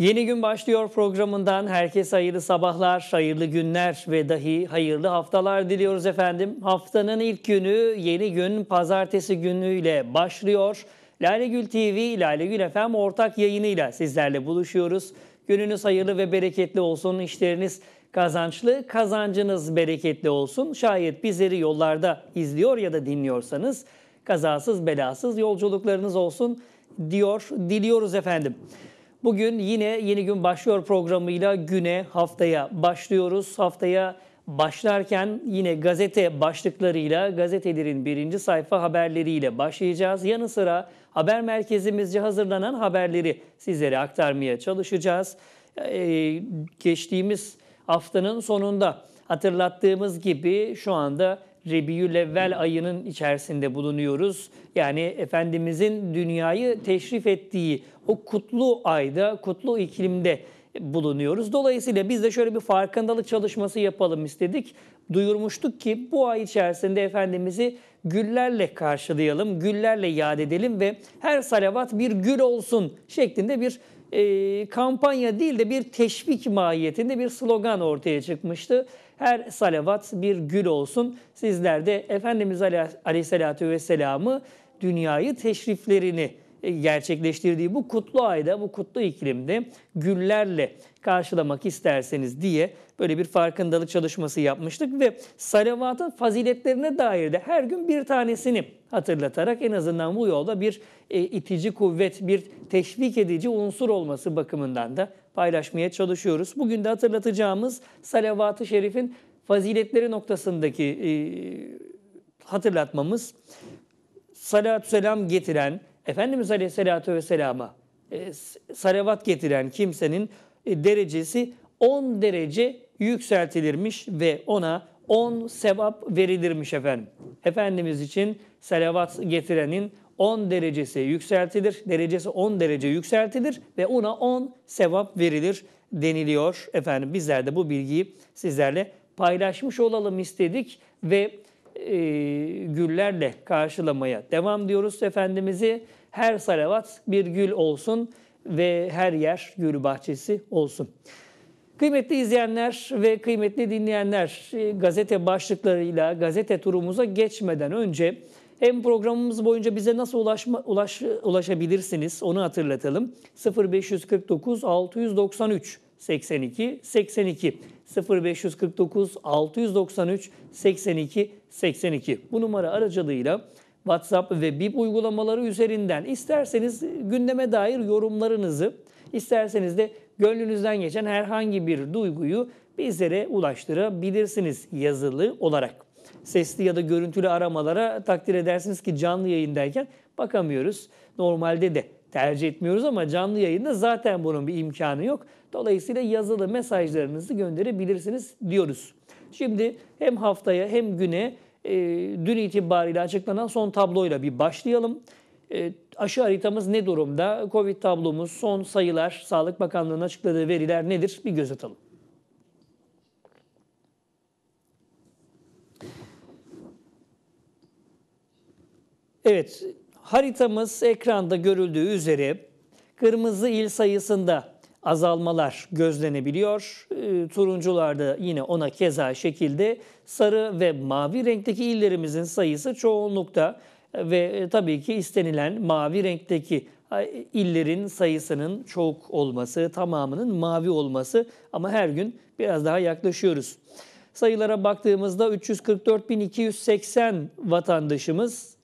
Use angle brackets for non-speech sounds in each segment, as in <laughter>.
Yeni gün başlıyor programından herkese hayırlı sabahlar, hayırlı günler ve dahi hayırlı haftalar diliyoruz efendim. Haftanın ilk günü yeni gün pazartesi günüyle başlıyor. Lalegül TV, Lalegül FM ortak yayınıyla sizlerle buluşuyoruz. Gününüz hayırlı ve bereketli olsun. işleriniz kazançlı, kazancınız bereketli olsun. Şayet bizleri yollarda izliyor ya da dinliyorsanız kazasız belasız yolculuklarınız olsun diyor, diliyoruz efendim. Bugün yine Yeni Gün Başlıyor programıyla güne haftaya başlıyoruz. Haftaya başlarken yine gazete başlıklarıyla, gazetelerin birinci sayfa haberleriyle başlayacağız. Yanı sıra haber merkezimizce hazırlanan haberleri sizlere aktarmaya çalışacağız. Ee, geçtiğimiz haftanın sonunda hatırlattığımız gibi şu anda Rebiyül Evvel ayının içerisinde bulunuyoruz. Yani Efendimizin dünyayı teşrif ettiği o kutlu ayda, kutlu iklimde bulunuyoruz. Dolayısıyla biz de şöyle bir farkındalık çalışması yapalım istedik. Duyurmuştuk ki bu ay içerisinde Efendimiz'i güllerle karşılayalım, güllerle yad edelim ve her salavat bir gül olsun şeklinde bir e, kampanya değil de bir teşvik mahiyetinde bir slogan ortaya çıkmıştı. Her salavat bir gül olsun. Sizler de Efendimiz Aleyhisselatü Vesselam'ı dünyayı teşriflerini e, gerçekleştirdiği bu kutlu ayda, bu kutlu iklimde güllerle karşılamak isterseniz diye böyle bir farkındalık çalışması yapmıştık ve salavatın faziletlerine dair de her gün bir tanesini hatırlatarak en azından bu yolda bir e, itici kuvvet, bir teşvik edici unsur olması bakımından da paylaşmaya çalışıyoruz. Bugün de hatırlatacağımız salavat-ı şerifin faziletleri noktasındaki e, hatırlatmamız salatü selam getiren Efendimiz Aleyhisselatü Vesselam'a e, salavat getiren kimsenin e, derecesi 10 derece yükseltilirmiş ve ona 10 sevap verilirmiş efendim. Efendimiz için salavat getirenin 10 derecesi yükseltilir. Derecesi 10 derece yükseltilir ve ona 10 sevap verilir deniliyor. Efendim bizler de bu bilgiyi sizlerle paylaşmış olalım istedik ve e, güllerle karşılamaya devam diyoruz Efendimiz'i. Her salavat bir gül olsun ve her yer gül bahçesi olsun. Kıymetli izleyenler ve kıymetli dinleyenler, e, gazete başlıklarıyla gazete turumuza geçmeden önce hem programımız boyunca bize nasıl ulaşma, ulaş, ulaşabilirsiniz onu hatırlatalım. 0549 693 82 82 0549 693 82 82 bu numara aracılığıyla WhatsApp ve BIP uygulamaları üzerinden isterseniz gündeme dair yorumlarınızı, isterseniz de gönlünüzden geçen herhangi bir duyguyu bizlere ulaştırabilirsiniz yazılı olarak sesli ya da görüntülü aramalara takdir edersiniz ki canlı yayındayken bakamıyoruz. Normalde de tercih etmiyoruz ama canlı yayında zaten bunun bir imkanı yok. Dolayısıyla yazılı mesajlarınızı gönderebilirsiniz diyoruz. Şimdi hem haftaya hem güne e, dün itibariyle açıklanan son tabloyla bir başlayalım. E, aşı haritamız ne durumda? Covid tablomuz, son sayılar, Sağlık Bakanlığı'nın açıkladığı veriler nedir? Bir göz atalım. Evet, haritamız ekranda görüldüğü üzere kırmızı il sayısında azalmalar gözlenebiliyor. E, ee, turuncularda yine ona keza şekilde sarı ve mavi renkteki illerimizin sayısı çoğunlukta ve e, tabii ki istenilen mavi renkteki illerin sayısının çok olması, tamamının mavi olması ama her gün biraz daha yaklaşıyoruz. Sayılara baktığımızda 344.280 vatandaşımız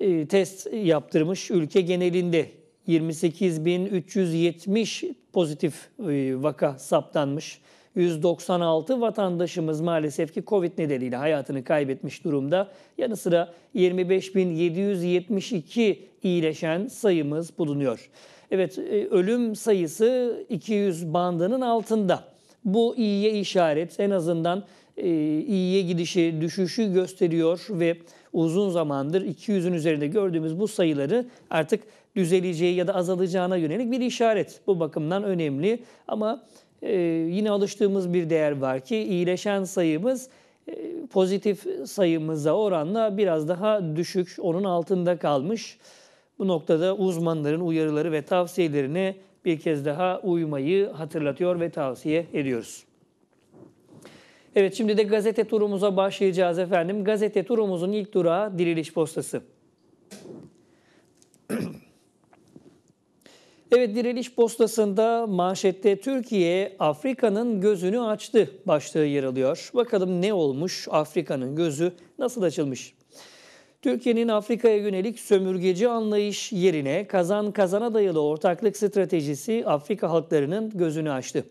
e, test yaptırmış ülke genelinde 28.370 pozitif e, vaka saptanmış. 196 vatandaşımız maalesef ki Covid nedeniyle hayatını kaybetmiş durumda. Yanı sıra 25.772 iyileşen sayımız bulunuyor. Evet e, ölüm sayısı 200 bandının altında. Bu iyiye işaret en azından iyiye gidişi düşüşü gösteriyor ve uzun zamandır 200'ün üzerinde gördüğümüz bu sayıları artık düzeleceği ya da azalacağına yönelik bir işaret. Bu bakımdan önemli ama e, yine alıştığımız bir değer var ki iyileşen sayımız e, pozitif sayımıza oranla biraz daha düşük, onun altında kalmış. Bu noktada uzmanların uyarıları ve tavsiyelerine bir kez daha uymayı hatırlatıyor ve tavsiye ediyoruz. Evet şimdi de gazete turumuza başlayacağız efendim. Gazete turumuzun ilk durağı Diriliş Postası. <clears throat> Evet diriliş postasında manşette Türkiye Afrika'nın gözünü açtı başlığı yer alıyor. Bakalım ne olmuş Afrika'nın gözü nasıl açılmış? Türkiye'nin Afrika'ya yönelik sömürgeci anlayış yerine kazan kazana dayalı ortaklık stratejisi Afrika halklarının gözünü açtı.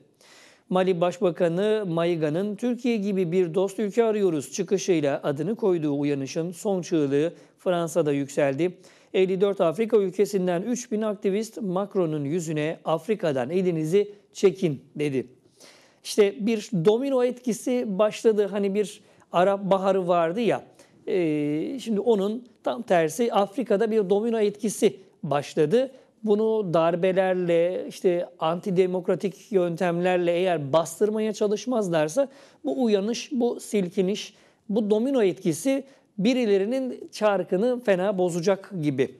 Mali Başbakanı Maiga'nın Türkiye gibi bir dost ülke arıyoruz çıkışıyla adını koyduğu uyanışın son çığlığı Fransa'da yükseldi. 54 Afrika ülkesinden 3000 aktivist Macron'un yüzüne Afrika'dan elinizi çekin dedi. İşte bir domino etkisi başladı. Hani bir Arap Baharı vardı ya. şimdi onun tam tersi Afrika'da bir domino etkisi başladı bunu darbelerle, işte antidemokratik yöntemlerle eğer bastırmaya çalışmazlarsa bu uyanış, bu silkiniş, bu domino etkisi birilerinin çarkını fena bozacak gibi.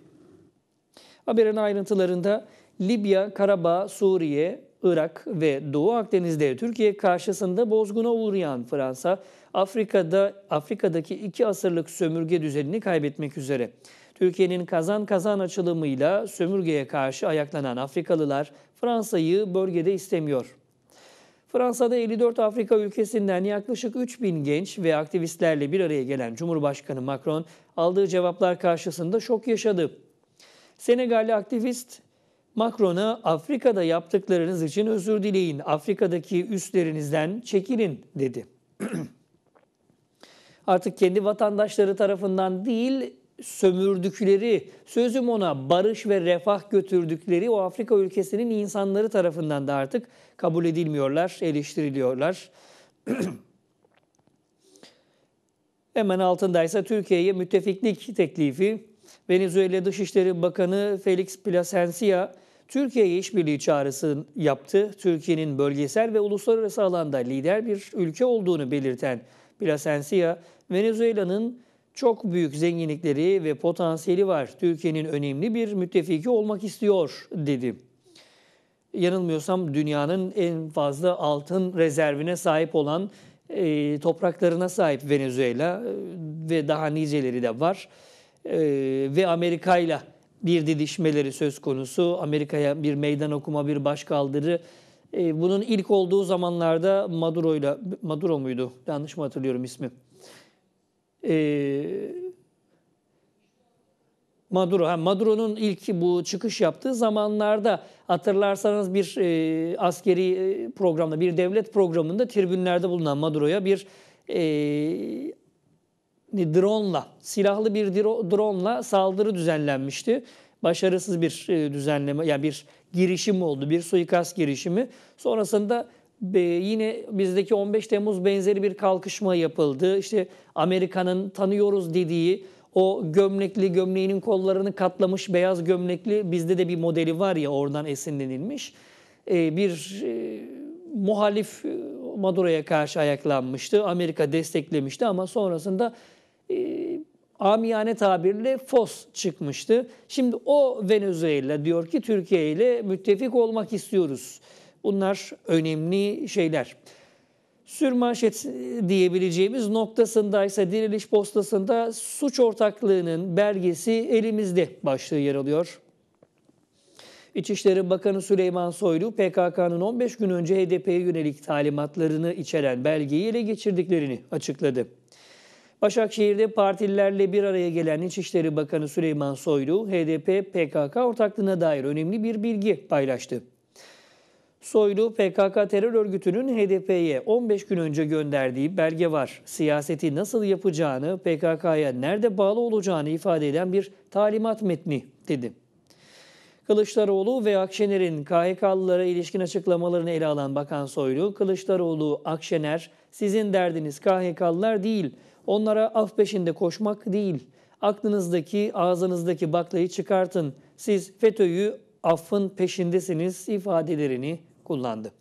Haberin ayrıntılarında Libya, Karabağ, Suriye, Irak ve Doğu Akdeniz'de Türkiye karşısında bozguna uğrayan Fransa, Afrika'da Afrika'daki iki asırlık sömürge düzenini kaybetmek üzere. Türkiye'nin kazan kazan açılımıyla sömürgeye karşı ayaklanan Afrikalılar Fransa'yı bölgede istemiyor. Fransa'da 54 Afrika ülkesinden yaklaşık 3 bin genç ve aktivistlerle bir araya gelen Cumhurbaşkanı Macron aldığı cevaplar karşısında şok yaşadı. Senegalli aktivist Macron'a Afrika'da yaptıklarınız için özür dileyin, Afrika'daki üstlerinizden çekilin dedi. <clears throat> Artık kendi vatandaşları tarafından değil, sömürdükleri, sözüm ona barış ve refah götürdükleri o Afrika ülkesinin insanları tarafından da artık kabul edilmiyorlar, eleştiriliyorlar. <clears throat> Hemen altındaysa Türkiye'ye müttefiklik teklifi. Venezuela Dışişleri Bakanı Felix Plasencia Türkiye'ye işbirliği çağrısı yaptı. Türkiye'nin bölgesel ve uluslararası alanda lider bir ülke olduğunu belirten Plasencia, Venezuela'nın çok büyük zenginlikleri ve potansiyeli var. Türkiye'nin önemli bir müttefiki olmak istiyor dedi. Yanılmıyorsam dünyanın en fazla altın rezervine sahip olan e, topraklarına sahip Venezuela e, ve daha niceleri de var. E, ve Amerika ile bir didişmeleri söz konusu. Amerika'ya bir meydan okuma, bir başkaldırı. E, bunun ilk olduğu zamanlarda Maduro ile Maduro muydu? Yanlış mı hatırlıyorum ismi? e, Maduro. Ha, Maduro'nun ilk bu çıkış yaptığı zamanlarda hatırlarsanız bir e, askeri e, programda, bir devlet programında tribünlerde bulunan Maduro'ya bir e, drone'la, silahlı bir drone'la saldırı düzenlenmişti. Başarısız bir e, düzenleme, yani bir girişim oldu, bir suikast girişimi. Sonrasında yine bizdeki 15 Temmuz benzeri bir kalkışma yapıldı. İşte Amerika'nın tanıyoruz dediği o gömlekli gömleğinin kollarını katlamış beyaz gömlekli bizde de bir modeli var ya oradan esinlenilmiş. E, bir e, muhalif e, Maduro'ya karşı ayaklanmıştı. Amerika desteklemişti ama sonrasında amiyane tabirle FOS çıkmıştı. Şimdi o Venezuela diyor ki Türkiye ile müttefik olmak istiyoruz. Bunlar önemli şeyler. Sürmanşet diyebileceğimiz noktasında ise diriliş postasında suç ortaklığının belgesi elimizde başlığı yer alıyor. İçişleri Bakanı Süleyman Soylu PKK'nın 15 gün önce HDP'ye yönelik talimatlarını içeren belgeyi ele geçirdiklerini açıkladı. Başakşehir'de partilerle bir araya gelen İçişleri Bakanı Süleyman Soylu, HDP-PKK ortaklığına dair önemli bir bilgi paylaştı. Soylu PKK terör örgütünün HDP'ye 15 gün önce gönderdiği belge var. Siyaseti nasıl yapacağını, PKK'ya nerede bağlı olacağını ifade eden bir talimat metni dedi. Kılıçdaroğlu ve Akşener'in KHK'lılara ilişkin açıklamalarını ele alan Bakan Soylu, Kılıçdaroğlu, Akşener, sizin derdiniz KHK'lılar değil, onlara af peşinde koşmak değil. Aklınızdaki, ağzınızdaki baklayı çıkartın. Siz FETÖ'yü affın peşindesiniz ifadelerini kullandı.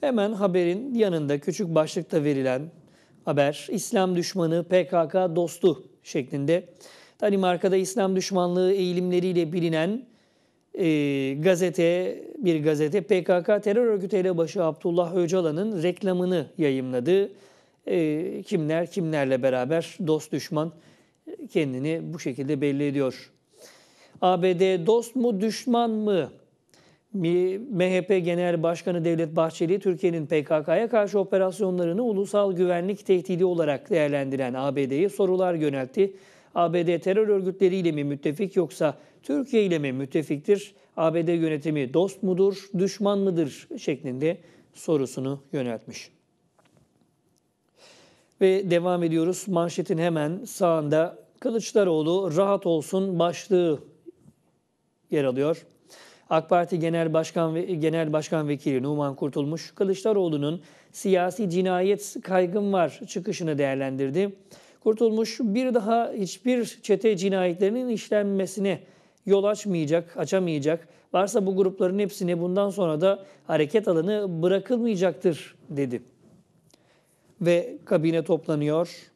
Hemen haberin yanında küçük başlıkta verilen haber İslam düşmanı PKK dostu şeklinde Danimarka'da İslam düşmanlığı eğilimleriyle bilinen e, gazete bir gazete PKK terör örgütü elebaşı Abdullah Öcalan'ın reklamını yayımladı. E, kimler kimlerle beraber dost düşman kendini bu şekilde belli ediyor. ABD dost mu düşman mı? MHP Genel Başkanı Devlet Bahçeli, Türkiye'nin PKK'ya karşı operasyonlarını ulusal güvenlik tehdidi olarak değerlendiren ABD'ye sorular yöneltti. ABD terör örgütleriyle mi müttefik yoksa Türkiye ile mi müttefiktir? ABD yönetimi dost mudur, düşman mıdır şeklinde sorusunu yöneltmiş. Ve devam ediyoruz. Manşetin hemen sağında Kılıçdaroğlu rahat olsun başlığı yer alıyor. AK Parti Genel Başkan ve Genel Başkan Vekili Numan Kurtulmuş Kılıçdaroğlu'nun siyasi cinayet kaygım var çıkışını değerlendirdi. Kurtulmuş bir daha hiçbir çete cinayetlerinin işlenmesine yol açmayacak, açamayacak. Varsa bu grupların hepsine bundan sonra da hareket alanı bırakılmayacaktır dedi. Ve kabine toplanıyor.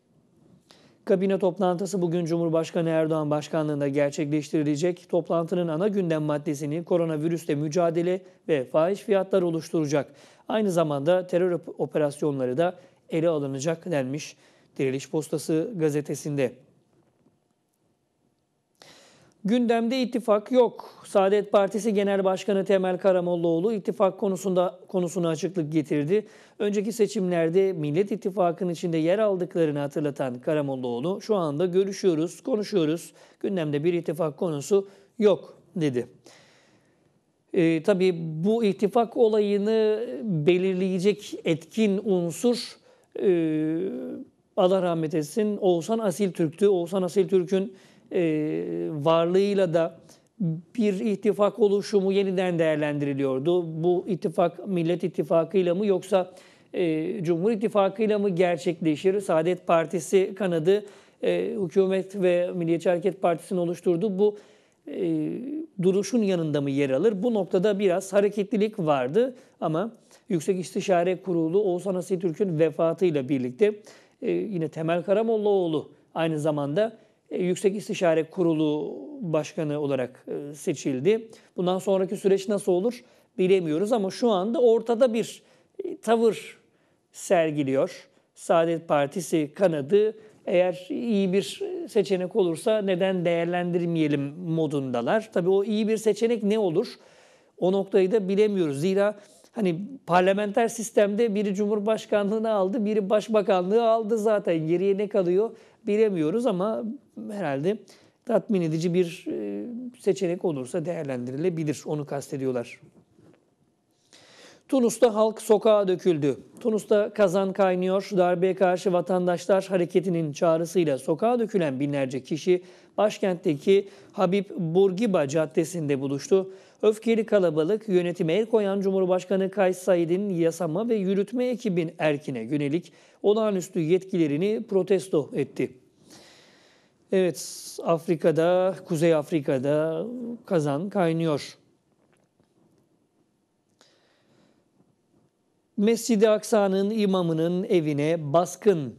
Kabine toplantısı bugün Cumhurbaşkanı Erdoğan başkanlığında gerçekleştirilecek. Toplantının ana gündem maddesini koronavirüsle mücadele ve faiz fiyatlar oluşturacak. Aynı zamanda terör operasyonları da ele alınacak denmiş Diriliş Postası gazetesinde. Gündemde ittifak yok. Saadet Partisi Genel Başkanı Temel Karamollaoğlu ittifak konusunda konusuna açıklık getirdi. Önceki seçimlerde Millet İttifakı'nın içinde yer aldıklarını hatırlatan Karamollaoğlu şu anda görüşüyoruz, konuşuyoruz. Gündemde bir ittifak konusu yok dedi. E, tabii bu ittifak olayını belirleyecek etkin unsur e, Allah rahmet etsin Oğuzhan Asil Türk'tü. Oğuzhan Asil Türk'ün e, varlığıyla da bir ittifak oluşumu yeniden değerlendiriliyordu. Bu ittifak Millet İttifakı mı yoksa e, Cumhur İttifakı ile gerçekleşir? Saadet Partisi kanadı e, hükümet ve Milliyetçi Hareket Partisi'nin oluşturduğu bu e, duruşun yanında mı yer alır? Bu noktada biraz hareketlilik vardı ama Yüksek İstişare Kurulu Oğuzhan Asitürk'ün vefatıyla birlikte yine Temel Karamollaoğlu aynı zamanda e, Yüksek İstişare Kurulu Başkanı olarak e, seçildi. Bundan sonraki süreç nasıl olur bilemiyoruz ama şu anda ortada bir e, tavır sergiliyor. Saadet Partisi kanadı eğer iyi bir seçenek olursa neden değerlendirmeyelim modundalar. Tabii o iyi bir seçenek ne olur? O noktayı da bilemiyoruz. Zira hani parlamenter sistemde biri cumhurbaşkanlığını aldı, biri başbakanlığı aldı zaten. Geriye ne kalıyor? bilemiyoruz ama herhalde tatmin edici bir e, seçenek olursa değerlendirilebilir. Onu kastediyorlar. Tunus'ta halk sokağa döküldü. Tunus'ta kazan kaynıyor. Darbeye karşı vatandaşlar hareketinin çağrısıyla sokağa dökülen binlerce kişi başkentteki Habib Bourguiba Caddesi'nde buluştu. Öfkeli kalabalık yönetime el koyan Cumhurbaşkanı Kays Said'in yasama ve yürütme ekibin erkine yönelik olağanüstü yetkilerini protesto etti. Evet Afrika'da, Kuzey Afrika'da kazan kaynıyor. Mescid-i Aksa'nın imamının evine baskın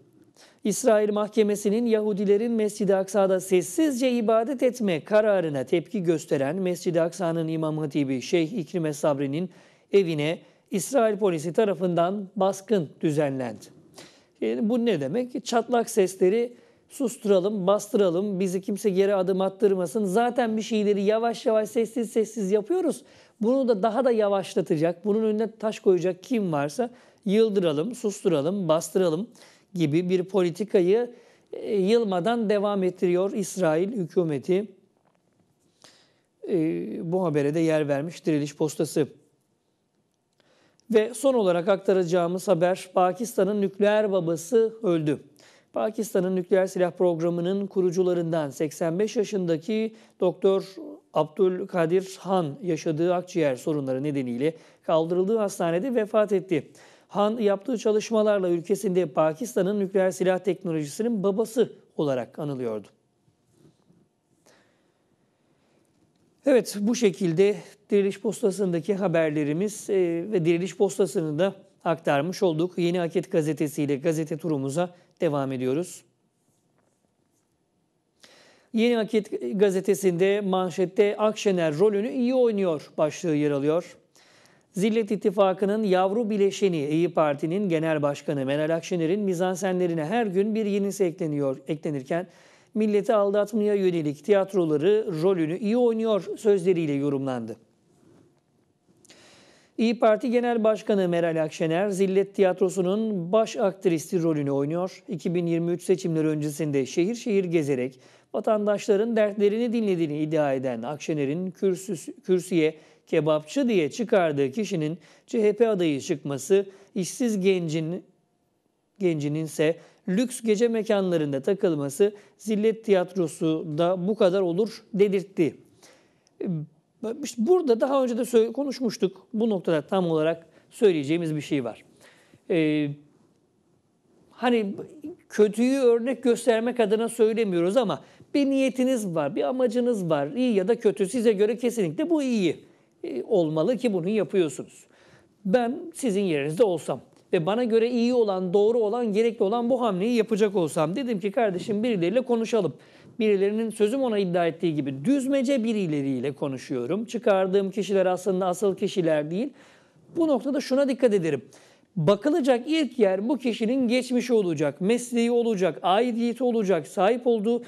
İsrail mahkemesinin Yahudilerin Mescid-i Aksa'da sessizce ibadet etme kararına tepki gösteren Mescid-i Aksa'nın İmam Hatibi Şeyh İkrime Sabri'nin evine İsrail polisi tarafından baskın düzenlendi. Yani bu ne demek? Çatlak sesleri susturalım, bastıralım, bizi kimse geri adım attırmasın. Zaten bir şeyleri yavaş yavaş sessiz sessiz yapıyoruz. Bunu da daha da yavaşlatacak, bunun önüne taş koyacak kim varsa yıldıralım, susturalım, bastıralım gibi bir politikayı e, yılmadan devam ettiriyor İsrail hükümeti. E, bu habere de yer vermiş Diriliş Postası. Ve son olarak aktaracağımız haber Pakistan'ın nükleer babası öldü. Pakistan'ın nükleer silah programının kurucularından 85 yaşındaki Doktor Abdülkadir Han yaşadığı akciğer sorunları nedeniyle kaldırıldığı hastanede vefat etti. Han yaptığı çalışmalarla ülkesinde Pakistan'ın nükleer silah teknolojisinin babası olarak anılıyordu. Evet bu şekilde Diriliş Postası'ndaki haberlerimiz e, ve Diriliş Postası'nı da aktarmış olduk. Yeni Aket Gazetesi ile gazete turumuza devam ediyoruz. Yeni Akit gazetesinde manşette Akşener rolünü iyi oynuyor başlığı yer alıyor. Zillet İttifakı'nın yavru bileşeni İyi Parti'nin Genel Başkanı Meral Akşener'in mizansenlerine her gün bir yenisi ekleniyor, eklenirken milleti aldatmaya yönelik tiyatroları rolünü iyi oynuyor sözleriyle yorumlandı. İyi Parti Genel Başkanı Meral Akşener, Zillet Tiyatrosu'nun baş aktristi rolünü oynuyor. 2023 seçimler öncesinde şehir şehir gezerek vatandaşların dertlerini dinlediğini iddia eden Akşener'in kürsüye kebapçı diye çıkardığı kişinin CHP adayı çıkması, işsiz gencin gencinin ise lüks gece mekanlarında takılması zillet tiyatrosu da bu kadar olur dedirtti. İşte burada daha önce de konuşmuştuk. Bu noktada tam olarak söyleyeceğimiz bir şey var. Ee, hani kötüyü örnek göstermek adına söylemiyoruz ama bir niyetiniz var, bir amacınız var. İyi ya da kötü size göre kesinlikle bu iyi. E, olmalı ki bunu yapıyorsunuz. Ben sizin yerinizde olsam ve bana göre iyi olan, doğru olan, gerekli olan bu hamleyi yapacak olsam dedim ki kardeşim birileriyle konuşalım. Birilerinin sözüm ona iddia ettiği gibi düzmece birileriyle konuşuyorum. Çıkardığım kişiler aslında asıl kişiler değil. Bu noktada şuna dikkat ederim. Bakılacak ilk yer bu kişinin geçmişi olacak, mesleği olacak, aidiyeti olacak, sahip olduğu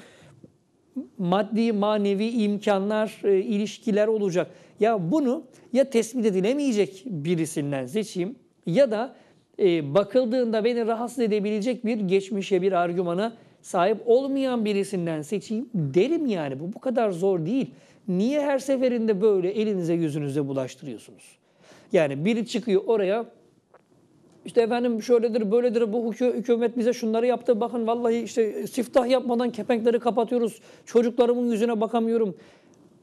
maddi, manevi imkanlar, e, ilişkiler olacak. Ya bunu ya tespit edilemeyecek birisinden seçeyim ya da e, bakıldığında beni rahatsız edebilecek bir geçmişe bir argümana sahip olmayan birisinden seçeyim derim yani. Bu bu kadar zor değil. Niye her seferinde böyle elinize yüzünüze bulaştırıyorsunuz? Yani biri çıkıyor oraya işte efendim şöyledir, böyledir, bu hükümet bize şunları yaptı. Bakın vallahi işte siftah yapmadan kepenkleri kapatıyoruz. Çocuklarımın yüzüne bakamıyorum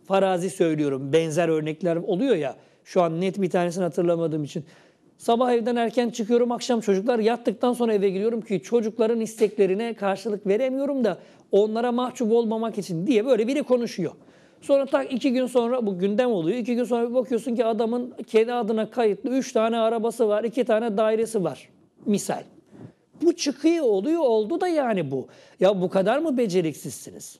farazi söylüyorum. Benzer örnekler oluyor ya. Şu an net bir tanesini hatırlamadığım için. Sabah evden erken çıkıyorum, akşam çocuklar yattıktan sonra eve giriyorum ki çocukların isteklerine karşılık veremiyorum da onlara mahcup olmamak için diye böyle biri konuşuyor. Sonra tak iki gün sonra bu gündem oluyor. İki gün sonra bir bakıyorsun ki adamın kendi adına kayıtlı üç tane arabası var, iki tane dairesi var. Misal. Bu çıkıyor oluyor oldu da yani bu. Ya bu kadar mı beceriksizsiniz?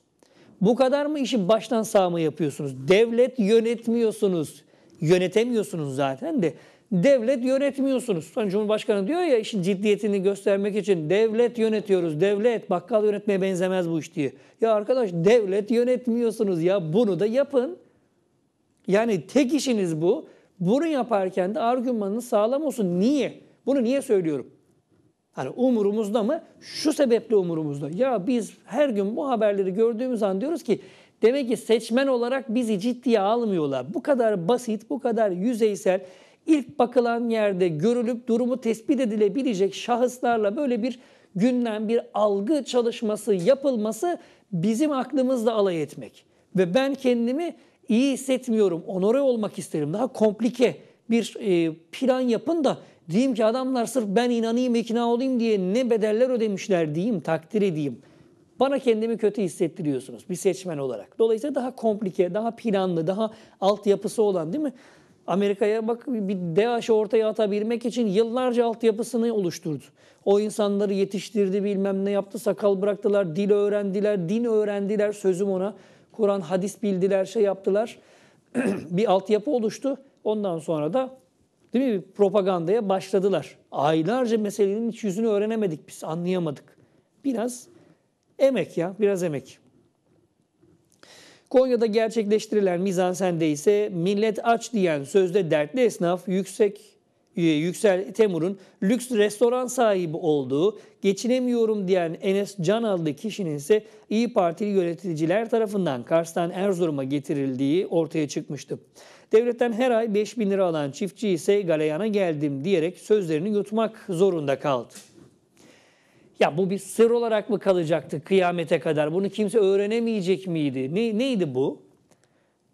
Bu kadar mı işi baştan sağma yapıyorsunuz? Devlet yönetmiyorsunuz. Yönetemiyorsunuz zaten de. Devlet yönetmiyorsunuz. Hani Cumhurbaşkanı diyor ya işin ciddiyetini göstermek için devlet yönetiyoruz. Devlet bakkal yönetmeye benzemez bu iş diye. Ya arkadaş devlet yönetmiyorsunuz ya bunu da yapın. Yani tek işiniz bu. Bunu yaparken de argümanınız sağlam olsun. Niye? Bunu niye söylüyorum? Hani umurumuzda mı? Şu sebeple umurumuzda. Ya biz her gün bu haberleri gördüğümüz an diyoruz ki demek ki seçmen olarak bizi ciddiye almıyorlar. Bu kadar basit, bu kadar yüzeysel, ilk bakılan yerde görülüp durumu tespit edilebilecek şahıslarla böyle bir günden bir algı çalışması yapılması bizim aklımızla alay etmek. Ve ben kendimi iyi hissetmiyorum, onore olmak isterim, daha komplike bir e, plan yapın da Diyeyim ki adamlar sırf ben inanayım, ikna olayım diye ne bedeller ödemişler diyeyim, takdir edeyim. Bana kendimi kötü hissettiriyorsunuz bir seçmen olarak. Dolayısıyla daha komplike, daha planlı, daha altyapısı olan değil mi? Amerika'ya bak bir DAEŞ'i ortaya atabilmek için yıllarca altyapısını oluşturdu. O insanları yetiştirdi bilmem ne yaptı sakal bıraktılar, dil öğrendiler, din öğrendiler sözüm ona. Kur'an, hadis bildiler, şey yaptılar. <clears throat> bir altyapı oluştu. Ondan sonra da değil mi? Propagandaya başladılar. Aylarca meselenin iç yüzünü öğrenemedik biz, anlayamadık. Biraz emek ya, biraz emek. Konya'da gerçekleştirilen mizansende ise millet aç diyen sözde dertli esnaf yüksek e, Yüksel Temur'un lüks restoran sahibi olduğu, geçinemiyorum diyen Enes Can adlı kişinin ise İyi Partili yöneticiler tarafından Kars'tan Erzurum'a getirildiği ortaya çıkmıştı. Devletten her ay 5 bin lira alan çiftçi ise galeyana geldim diyerek sözlerini yutmak zorunda kaldı. Ya bu bir sır olarak mı kalacaktı kıyamete kadar? Bunu kimse öğrenemeyecek miydi? Ne, neydi bu?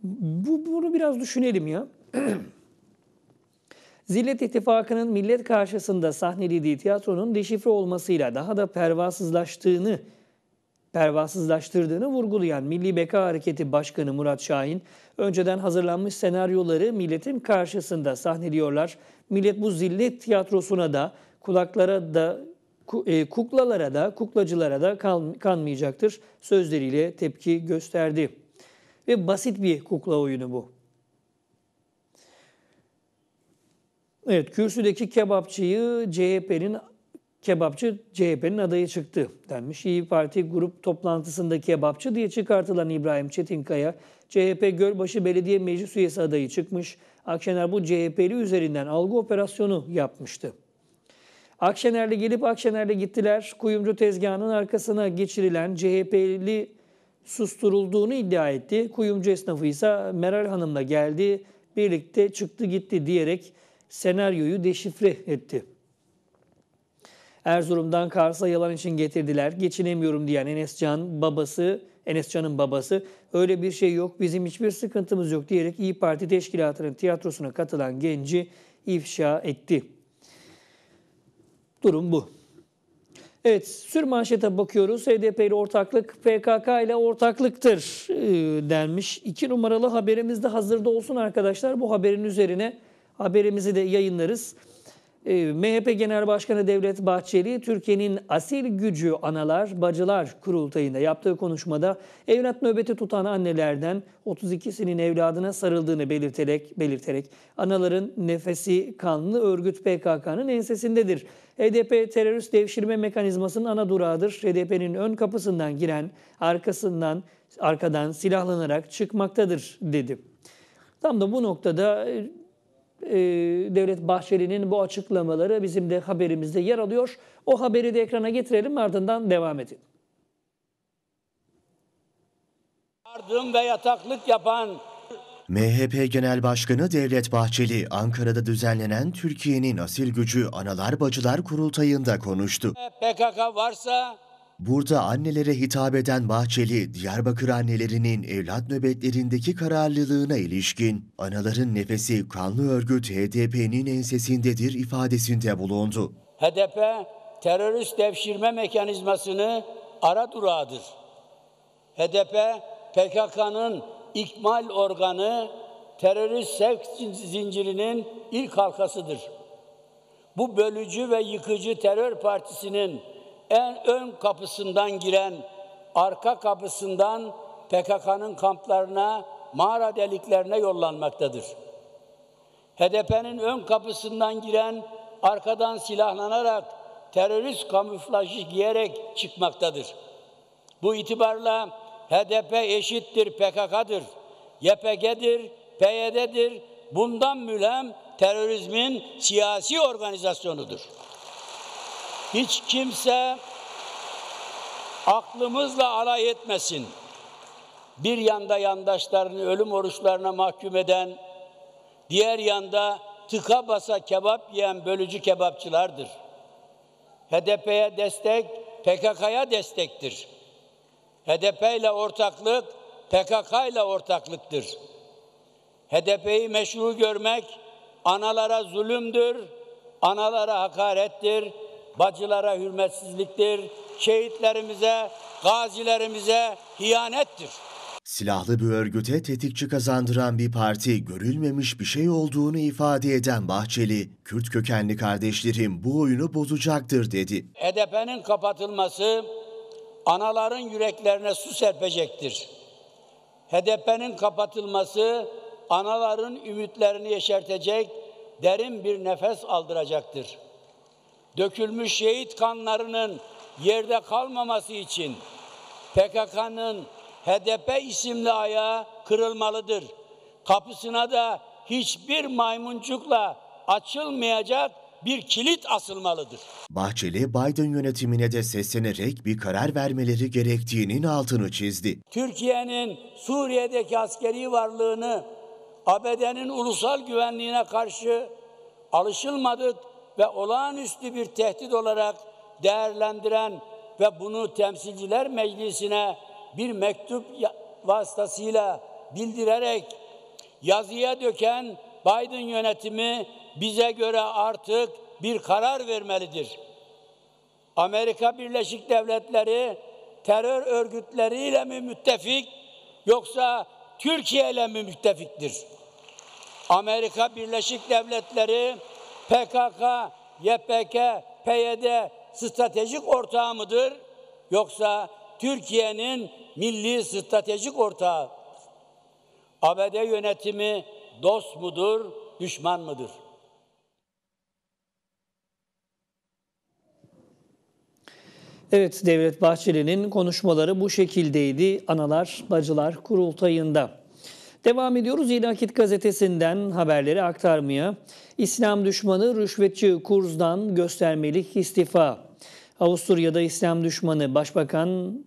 bu? Bunu biraz düşünelim ya. <clears throat> Zillet İttifakı'nın millet karşısında sahnelediği tiyatronun deşifre olmasıyla daha da pervasızlaştığını pervasızlaştırdığını vurgulayan Milli Beka Hareketi Başkanı Murat Şahin, önceden hazırlanmış senaryoları milletin karşısında sahneliyorlar. Millet bu zillet tiyatrosuna da, kulaklara da, e, kuklalara da, kuklacılara da kan, kanmayacaktır sözleriyle tepki gösterdi. Ve basit bir kukla oyunu bu. Evet, kürsüdeki kebapçıyı CHP'nin kebapçı CHP'nin adayı çıktı denmiş. İyi Parti grup toplantısında kebapçı diye çıkartılan İbrahim Çetinkaya, CHP Gölbaşı Belediye Meclis Üyesi adayı çıkmış. Akşener bu CHP'li üzerinden algı operasyonu yapmıştı. Akşener'le gelip Akşener'le gittiler. Kuyumcu tezgahının arkasına geçirilen CHP'li susturulduğunu iddia etti. Kuyumcu esnafı ise Meral Hanım'la geldi, birlikte çıktı gitti diyerek senaryoyu deşifre etti. Erzurum'dan Kars'a yalan için getirdiler. Geçinemiyorum diyen Enes Can babası, Enes Can'ın babası öyle bir şey yok bizim hiçbir sıkıntımız yok diyerek İyi Parti teşkilatının tiyatrosuna katılan genci ifşa etti. Durum bu. Evet, sür manşete bakıyoruz. HDP ile ortaklık, PKK ile ortaklıktır e, denmiş. İki numaralı haberimiz de hazırda olsun arkadaşlar. Bu haberin üzerine haberimizi de yayınlarız. Ee, MHP Genel Başkanı Devlet Bahçeli, Türkiye'nin asil gücü analar, bacılar kurultayında yaptığı konuşmada evlat nöbeti tutan annelerden 32'sinin evladına sarıldığını belirterek, belirterek anaların nefesi kanlı örgüt PKK'nın ensesindedir. HDP terörist devşirme mekanizmasının ana durağıdır. HDP'nin ön kapısından giren, arkasından, arkadan silahlanarak çıkmaktadır dedi. Tam da bu noktada e, ee, Devlet Bahçeli'nin bu açıklamaları bizim de haberimizde yer alıyor. O haberi de ekrana getirelim ardından devam edin. Yardım ve yataklık yapan MHP Genel Başkanı Devlet Bahçeli Ankara'da düzenlenen Türkiye'nin asil gücü Analar Bacılar Kurultayı'nda konuştu. PKK varsa Burada annelere hitap eden Bahçeli, Diyarbakır annelerinin evlat nöbetlerindeki kararlılığına ilişkin analar'ın nefesi kanlı örgüt HDP'nin ensesindedir ifadesinde bulundu. HDP terörist devşirme mekanizmasını ara durağıdır. HDP PKK'nın ikmal organı terörist sevk zincirinin ilk halkasıdır. Bu bölücü ve yıkıcı terör partisinin en ön kapısından giren, arka kapısından PKK'nın kamplarına, mağara deliklerine yollanmaktadır. HDP'nin ön kapısından giren, arkadan silahlanarak, terörist kamuflajı giyerek çıkmaktadır. Bu itibarla HDP eşittir PKK'dır, YPG'dir, PYD'dir. Bundan mülhem terörizmin siyasi organizasyonudur hiç kimse aklımızla alay etmesin. Bir yanda yandaşlarını ölüm oruçlarına mahkum eden, diğer yanda tıka basa kebap yiyen bölücü kebapçılardır. HDP'ye destek, PKK'ya destektir. HDP ile ortaklık, PKK ile ortaklıktır. HDP'yi meşru görmek analara zulümdür, analara hakarettir, bacılara hürmetsizliktir, şehitlerimize, gazilerimize hiyanettir. Silahlı bir örgüte tetikçi kazandıran bir parti görülmemiş bir şey olduğunu ifade eden Bahçeli, Kürt kökenli kardeşlerim bu oyunu bozacaktır dedi. EDP'nin kapatılması anaların yüreklerine su serpecektir. HDP'nin kapatılması anaların ümitlerini yeşertecek, derin bir nefes aldıracaktır dökülmüş şehit kanlarının yerde kalmaması için PKK'nın HDP isimli ayağı kırılmalıdır. Kapısına da hiçbir maymuncukla açılmayacak bir kilit asılmalıdır. Bahçeli Biden yönetimine de seslenerek bir karar vermeleri gerektiğinin altını çizdi. Türkiye'nin Suriye'deki askeri varlığını ABD'nin ulusal güvenliğine karşı alışılmadık ve olağanüstü bir tehdit olarak değerlendiren ve bunu Temsilciler Meclisi'ne bir mektup vasıtasıyla bildirerek yazıya döken Biden yönetimi bize göre artık bir karar vermelidir. Amerika Birleşik Devletleri terör örgütleriyle mi müttefik yoksa Türkiye ile mi müttefiktir? Amerika Birleşik Devletleri PKK, YPK, PYD stratejik ortağı mıdır? Yoksa Türkiye'nin milli stratejik ortağı ABD yönetimi dost mudur, düşman mıdır? Evet, Devlet Bahçeli'nin konuşmaları bu şekildeydi. Analar, bacılar kurultayında. Devam ediyoruz Yeni Akit gazetesinden haberleri aktarmaya. İslam düşmanı rüşvetçi Kurz'dan göstermelik istifa. Avusturya'da İslam düşmanı Başbakan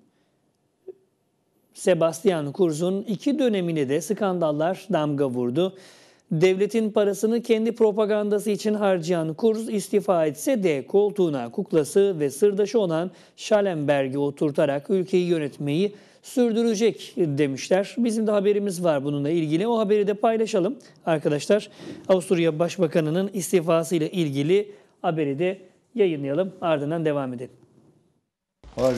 Sebastian Kurz'un iki dönemine de skandallar damga vurdu. Devletin parasını kendi propagandası için harcayan Kurz istifa etse de koltuğuna kuklası ve sırdaşı olan Schallenberg'i oturtarak ülkeyi yönetmeyi sürdürecek demişler. Bizim de haberimiz var bununla ilgili. O haberi de paylaşalım arkadaşlar. Avusturya Başbakanı'nın istifasıyla ilgili haberi de yayınlayalım. Ardından devam edelim. Hayır.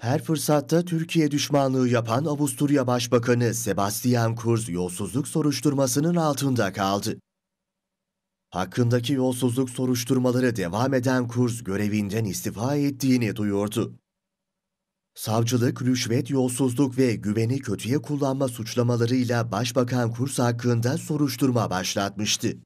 Her fırsatta Türkiye düşmanlığı yapan Avusturya Başbakanı Sebastian Kurz yolsuzluk soruşturmasının altında kaldı. Hakkındaki yolsuzluk soruşturmaları devam eden Kurz görevinden istifa ettiğini duyurdu. Savcılık, rüşvet, yolsuzluk ve güveni kötüye kullanma suçlamalarıyla Başbakan Kurs hakkında soruşturma başlatmıştı.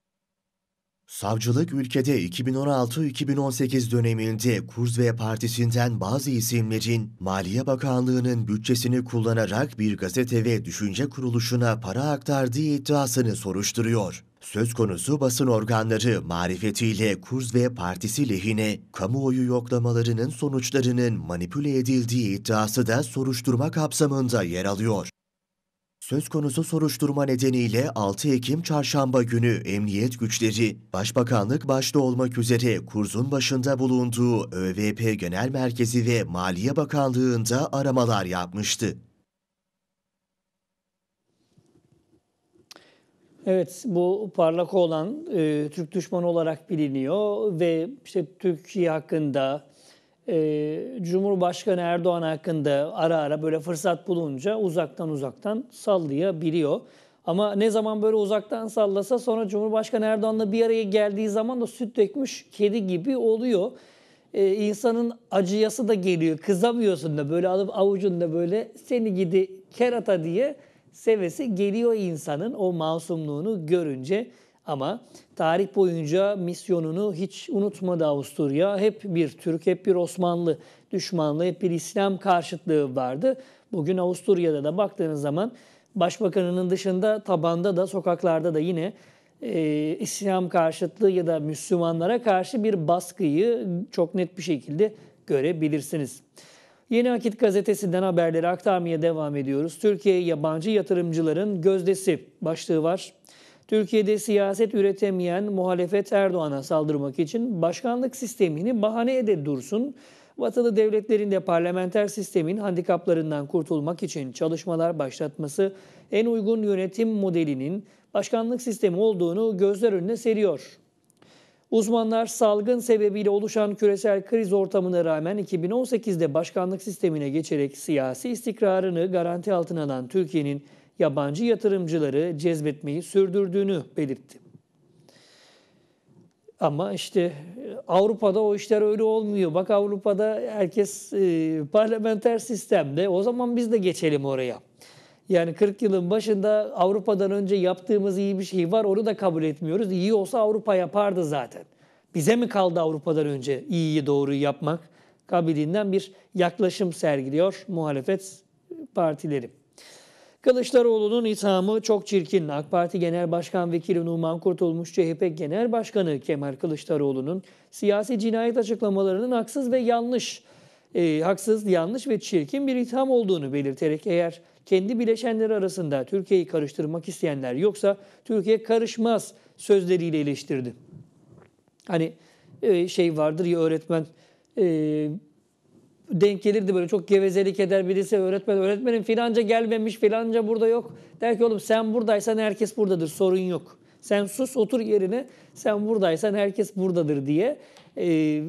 Savcılık ülkede 2016-2018 döneminde Kurz ve partisinden bazı isimlerin Maliye Bakanlığı'nın bütçesini kullanarak bir gazete ve düşünce kuruluşuna para aktardığı iddiasını soruşturuyor söz konusu basın organları marifetiyle Kurz ve partisi lehine kamuoyu yoklamalarının sonuçlarının manipüle edildiği iddiası da soruşturma kapsamında yer alıyor. Söz konusu soruşturma nedeniyle 6 Ekim çarşamba günü emniyet güçleri, başbakanlık başta olmak üzere Kurz'un başında bulunduğu ÖVP Genel Merkezi ve Maliye Bakanlığı'nda aramalar yapmıştı. Evet, bu parlak olan e, Türk düşmanı olarak biliniyor ve işte Türkiye hakkında, e, Cumhurbaşkanı Erdoğan hakkında ara ara böyle fırsat bulunca uzaktan uzaktan sallayabiliyor. Ama ne zaman böyle uzaktan sallasa sonra Cumhurbaşkanı Erdoğan'la bir araya geldiği zaman da süt dökmüş kedi gibi oluyor. Ee, insanın acıyası da geliyor, kızamıyorsun da böyle alıp avucunda böyle seni gidi kerata diye sevesi geliyor insanın o masumluğunu görünce. Ama tarih boyunca misyonunu hiç unutmadı Avusturya. Hep bir Türk, hep bir Osmanlı düşmanlığı, hep bir İslam karşıtlığı vardı. Bugün Avusturya'da da baktığınız zaman başbakanının dışında tabanda da sokaklarda da yine e, İslam karşıtlığı ya da Müslümanlara karşı bir baskıyı çok net bir şekilde görebilirsiniz. Yeni Akit gazetesinden haberleri aktarmaya devam ediyoruz. Türkiye yabancı yatırımcıların gözdesi başlığı var. Türkiye'de siyaset üretemeyen muhalefet Erdoğan'a saldırmak için başkanlık sistemini bahane ede dursun. Batılı devletlerin de parlamenter sistemin handikaplarından kurtulmak için çalışmalar başlatması en uygun yönetim modelinin başkanlık sistemi olduğunu gözler önüne seriyor. Uzmanlar salgın sebebiyle oluşan küresel kriz ortamına rağmen 2018'de başkanlık sistemine geçerek siyasi istikrarını garanti altına alan Türkiye'nin yabancı yatırımcıları cezbetmeyi sürdürdüğünü belirtti. Ama işte e, Avrupa'da o işler öyle olmuyor. Bak Avrupa'da herkes e, parlamenter sistemde. O zaman biz de geçelim oraya yani 40 yılın başında Avrupa'dan önce yaptığımız iyi bir şey var onu da kabul etmiyoruz. İyi olsa Avrupa yapardı zaten. Bize mi kaldı Avrupa'dan önce iyiyi doğruyu yapmak? Kabiliğinden bir yaklaşım sergiliyor muhalefet partileri. Kılıçdaroğlu'nun ithamı çok çirkin. AK Parti Genel Başkan Vekili Numan Kurtulmuş CHP Genel Başkanı Kemal Kılıçdaroğlu'nun siyasi cinayet açıklamalarının haksız ve yanlış, e, haksız, yanlış ve çirkin bir itham olduğunu belirterek eğer kendi bileşenleri arasında Türkiye'yi karıştırmak isteyenler yoksa Türkiye karışmaz sözleriyle eleştirdi. Hani e, şey vardır ya öğretmen e, denk gelirdi böyle çok gevezelik eder birisi öğretmen öğretmenin filanca gelmemiş filanca burada yok. Der ki oğlum sen buradaysan herkes buradadır sorun yok. Sen sus otur yerine sen buradaysan herkes buradadır diye. E,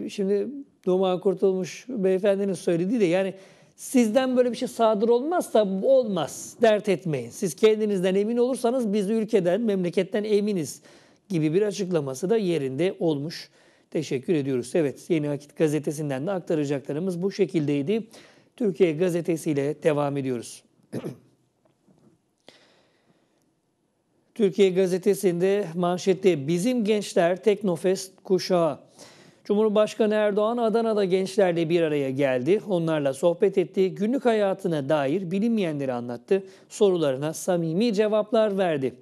şimdi Doğan Kurtulmuş beyefendinin söylediği de yani Sizden böyle bir şey sadır olmazsa olmaz. Dert etmeyin. Siz kendinizden emin olursanız biz ülkeden, memleketten eminiz gibi bir açıklaması da yerinde olmuş. Teşekkür ediyoruz. Evet, Yeni Akit gazetesinden de aktaracaklarımız bu şekildeydi. Türkiye Gazetesi ile devam ediyoruz. <clears throat> Türkiye gazetesinde manşette bizim gençler Teknofest kuşağı Cumhurbaşkanı Erdoğan Adana'da gençlerle bir araya geldi. Onlarla sohbet etti. Günlük hayatına dair bilinmeyenleri anlattı. Sorularına samimi cevaplar verdi.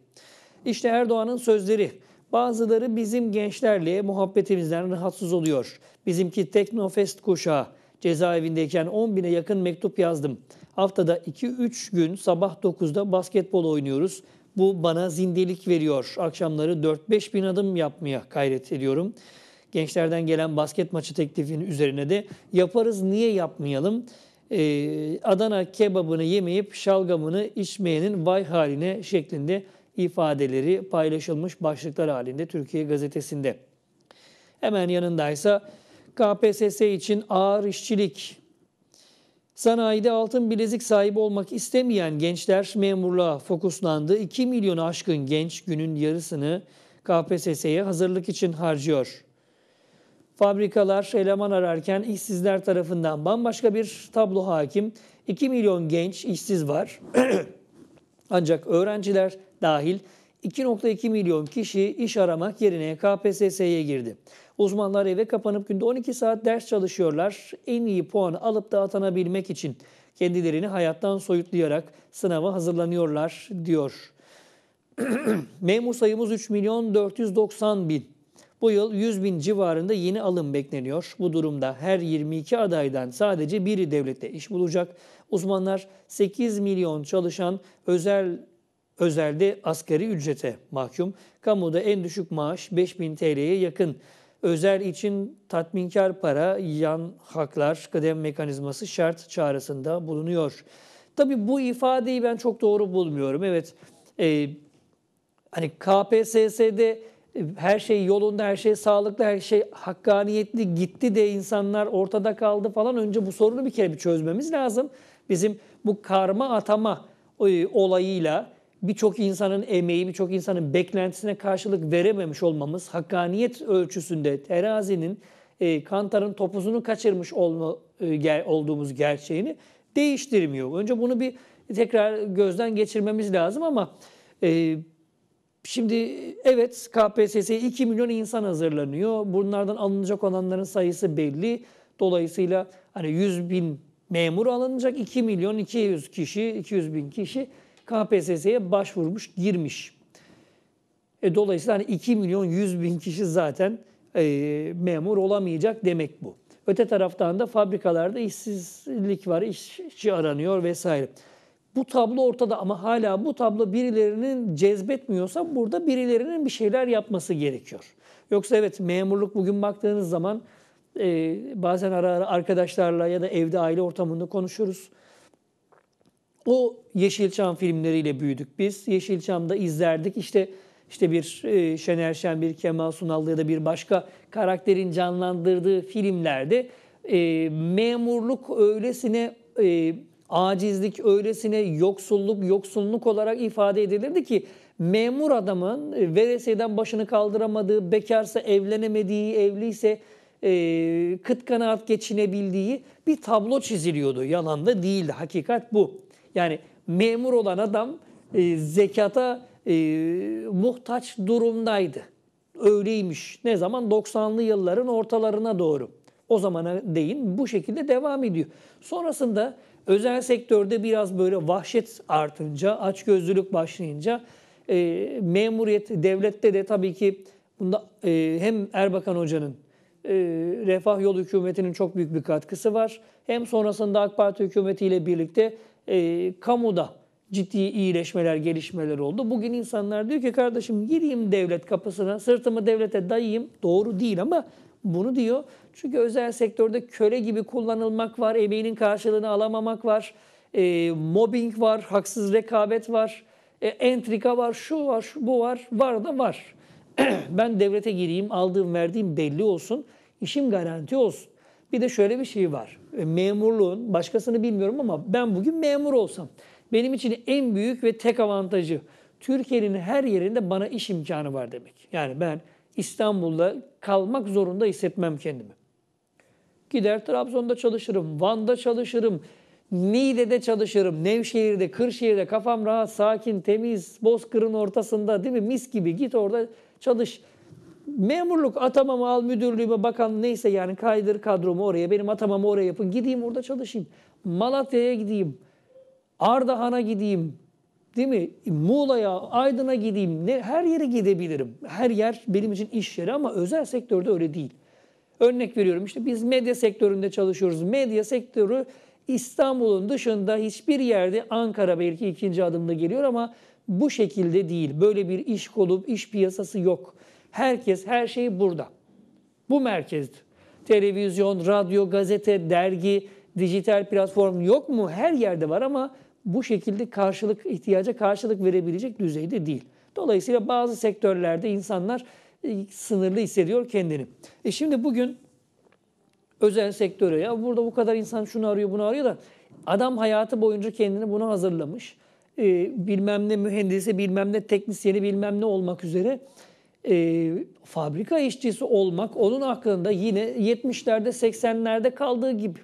İşte Erdoğan'ın sözleri. Bazıları bizim gençlerle muhabbetimizden rahatsız oluyor. Bizimki Teknofest kuşağı. Cezaevindeyken 10 bine yakın mektup yazdım. Haftada 2-3 gün sabah 9'da basketbol oynuyoruz. Bu bana zindelik veriyor. Akşamları 4-5 bin adım yapmaya gayret ediyorum.'' gençlerden gelen basket maçı teklifinin üzerine de yaparız niye yapmayalım? Ee, Adana kebabını yemeyip şalgamını içmeyenin vay haline şeklinde ifadeleri paylaşılmış başlıklar halinde Türkiye gazetesinde. Hemen yanındaysa KPSS için ağır işçilik Sanayide altın bilezik sahibi olmak istemeyen gençler memurluğa fokuslandı. 2 milyon aşkın genç günün yarısını KPSS'ye hazırlık için harcıyor fabrikalar eleman ararken işsizler tarafından bambaşka bir tablo hakim. 2 milyon genç işsiz var. <clears throat> Ancak öğrenciler dahil 2.2 milyon kişi iş aramak yerine KPSS'ye girdi. Uzmanlar eve kapanıp günde 12 saat ders çalışıyorlar. En iyi puan alıp da atanabilmek için kendilerini hayattan soyutlayarak sınava hazırlanıyorlar diyor. <clears throat> Memur sayımız 3 milyon 490 bin. Bu yıl 100 bin civarında yeni alım bekleniyor. Bu durumda her 22 adaydan sadece biri devlette iş bulacak. Uzmanlar 8 milyon çalışan özel özelde asgari ücrete mahkum. Kamuda en düşük maaş 5 bin TL'ye yakın. Özel için tatminkar para, yan haklar, kıdem mekanizması şart çağrısında bulunuyor. Tabii bu ifadeyi ben çok doğru bulmuyorum. Evet, e, hani KPSS'de her şey yolunda, her şey sağlıklı, her şey hakkaniyetli gitti de insanlar ortada kaldı falan. Önce bu sorunu bir kere bir çözmemiz lazım. Bizim bu karma atama e, olayıyla birçok insanın emeği, birçok insanın beklentisine karşılık verememiş olmamız, hakkaniyet ölçüsünde terazinin, e, kantarın topuzunu kaçırmış olma, e, ger, olduğumuz gerçeğini değiştirmiyor. Önce bunu bir tekrar gözden geçirmemiz lazım ama e, Şimdi evet KPSS'ye 2 milyon insan hazırlanıyor. Bunlardan alınacak olanların sayısı belli. Dolayısıyla hani 100 bin memur alınacak 2 milyon 200 kişi, 200 bin kişi KPSS'ye başvurmuş, girmiş. E, dolayısıyla hani 2 milyon 100 bin kişi zaten e, memur olamayacak demek bu. Öte taraftan da fabrikalarda işsizlik var, işçi aranıyor vesaire. Bu tablo ortada ama hala bu tablo birilerinin cezbetmiyorsa burada birilerinin bir şeyler yapması gerekiyor. Yoksa evet memurluk bugün baktığınız zaman e, bazen ara ara arkadaşlarla ya da evde aile ortamında konuşuruz. O Yeşilçam filmleriyle büyüdük biz. Yeşilçam'da izlerdik. İşte işte bir e, Şener Şen, bir Kemal Sunal ya da bir başka karakterin canlandırdığı filmlerde e, memurluk öylesine e, acizlik öylesine yoksulluk, yoksunluk olarak ifade edilirdi ki memur adamın e, vereseyden başını kaldıramadığı, bekarsa evlenemediği, evliyse e, kıt kanaat geçinebildiği bir tablo çiziliyordu. Yalan da değildi. Hakikat bu. Yani memur olan adam e, zekata e, muhtaç durumdaydı. Öyleymiş. Ne zaman? 90'lı yılların ortalarına doğru. O zamana değin bu şekilde devam ediyor. Sonrasında Özel sektörde biraz böyle vahşet artınca, açgözlülük başlayınca e, memuriyet, devlette de tabii ki bunda e, hem Erbakan Hoca'nın e, Refah Yol Hükümeti'nin çok büyük bir katkısı var. Hem sonrasında AK Parti hükümetiyle birlikte e, kamuda ciddi iyileşmeler, gelişmeler oldu. Bugün insanlar diyor ki kardeşim gireyim devlet kapısına, sırtımı devlete dayayayım. Doğru değil ama bunu diyor çünkü özel sektörde köle gibi kullanılmak var, emeğinin karşılığını alamamak var, e, mobbing var, haksız rekabet var, e, entrika var, şu var, şu, bu var, var da var. <clears throat> ben devlete gireyim, aldığım verdiğim belli olsun, işim garanti olsun. Bir de şöyle bir şey var. E, memurluğun, başkasını bilmiyorum ama ben bugün memur olsam, benim için en büyük ve tek avantajı Türkiye'nin her yerinde bana iş imkanı var demek. Yani ben İstanbul'da kalmak zorunda hissetmem kendimi. Gider Trabzon'da çalışırım, Van'da çalışırım, Niğde'de çalışırım, Nevşehir'de, Kırşehir'de kafam rahat, sakin, temiz, Bozkır'ın ortasında değil mi? Mis gibi git orada çalış. Memurluk atamamı al müdürlüğüme bakan neyse yani kaydır kadromu oraya, benim atamamı oraya yapın. Gideyim orada çalışayım. Malatya'ya gideyim. Ardahan'a gideyim. Değil mi? Muğla'ya, Aydın'a gideyim. Ne, her yere gidebilirim. Her yer benim için iş yeri ama özel sektörde öyle değil. Örnek veriyorum işte biz medya sektöründe çalışıyoruz. Medya sektörü İstanbul'un dışında hiçbir yerde Ankara belki ikinci adımda geliyor ama bu şekilde değil. Böyle bir iş kolu, iş piyasası yok. Herkes, her şey burada. Bu merkez. Televizyon, radyo, gazete, dergi, dijital platform yok mu? Her yerde var ama bu şekilde karşılık ihtiyaca karşılık verebilecek düzeyde değil. Dolayısıyla bazı sektörlerde insanlar sınırlı hissediyor kendini. E şimdi bugün özel sektörü ya burada bu kadar insan şunu arıyor bunu arıyor da adam hayatı boyunca kendini bunu hazırlamış. E, bilmem ne mühendisi bilmem ne teknisyeni bilmem ne olmak üzere e, fabrika işçisi olmak onun aklında yine 70'lerde 80'lerde kaldığı gibi.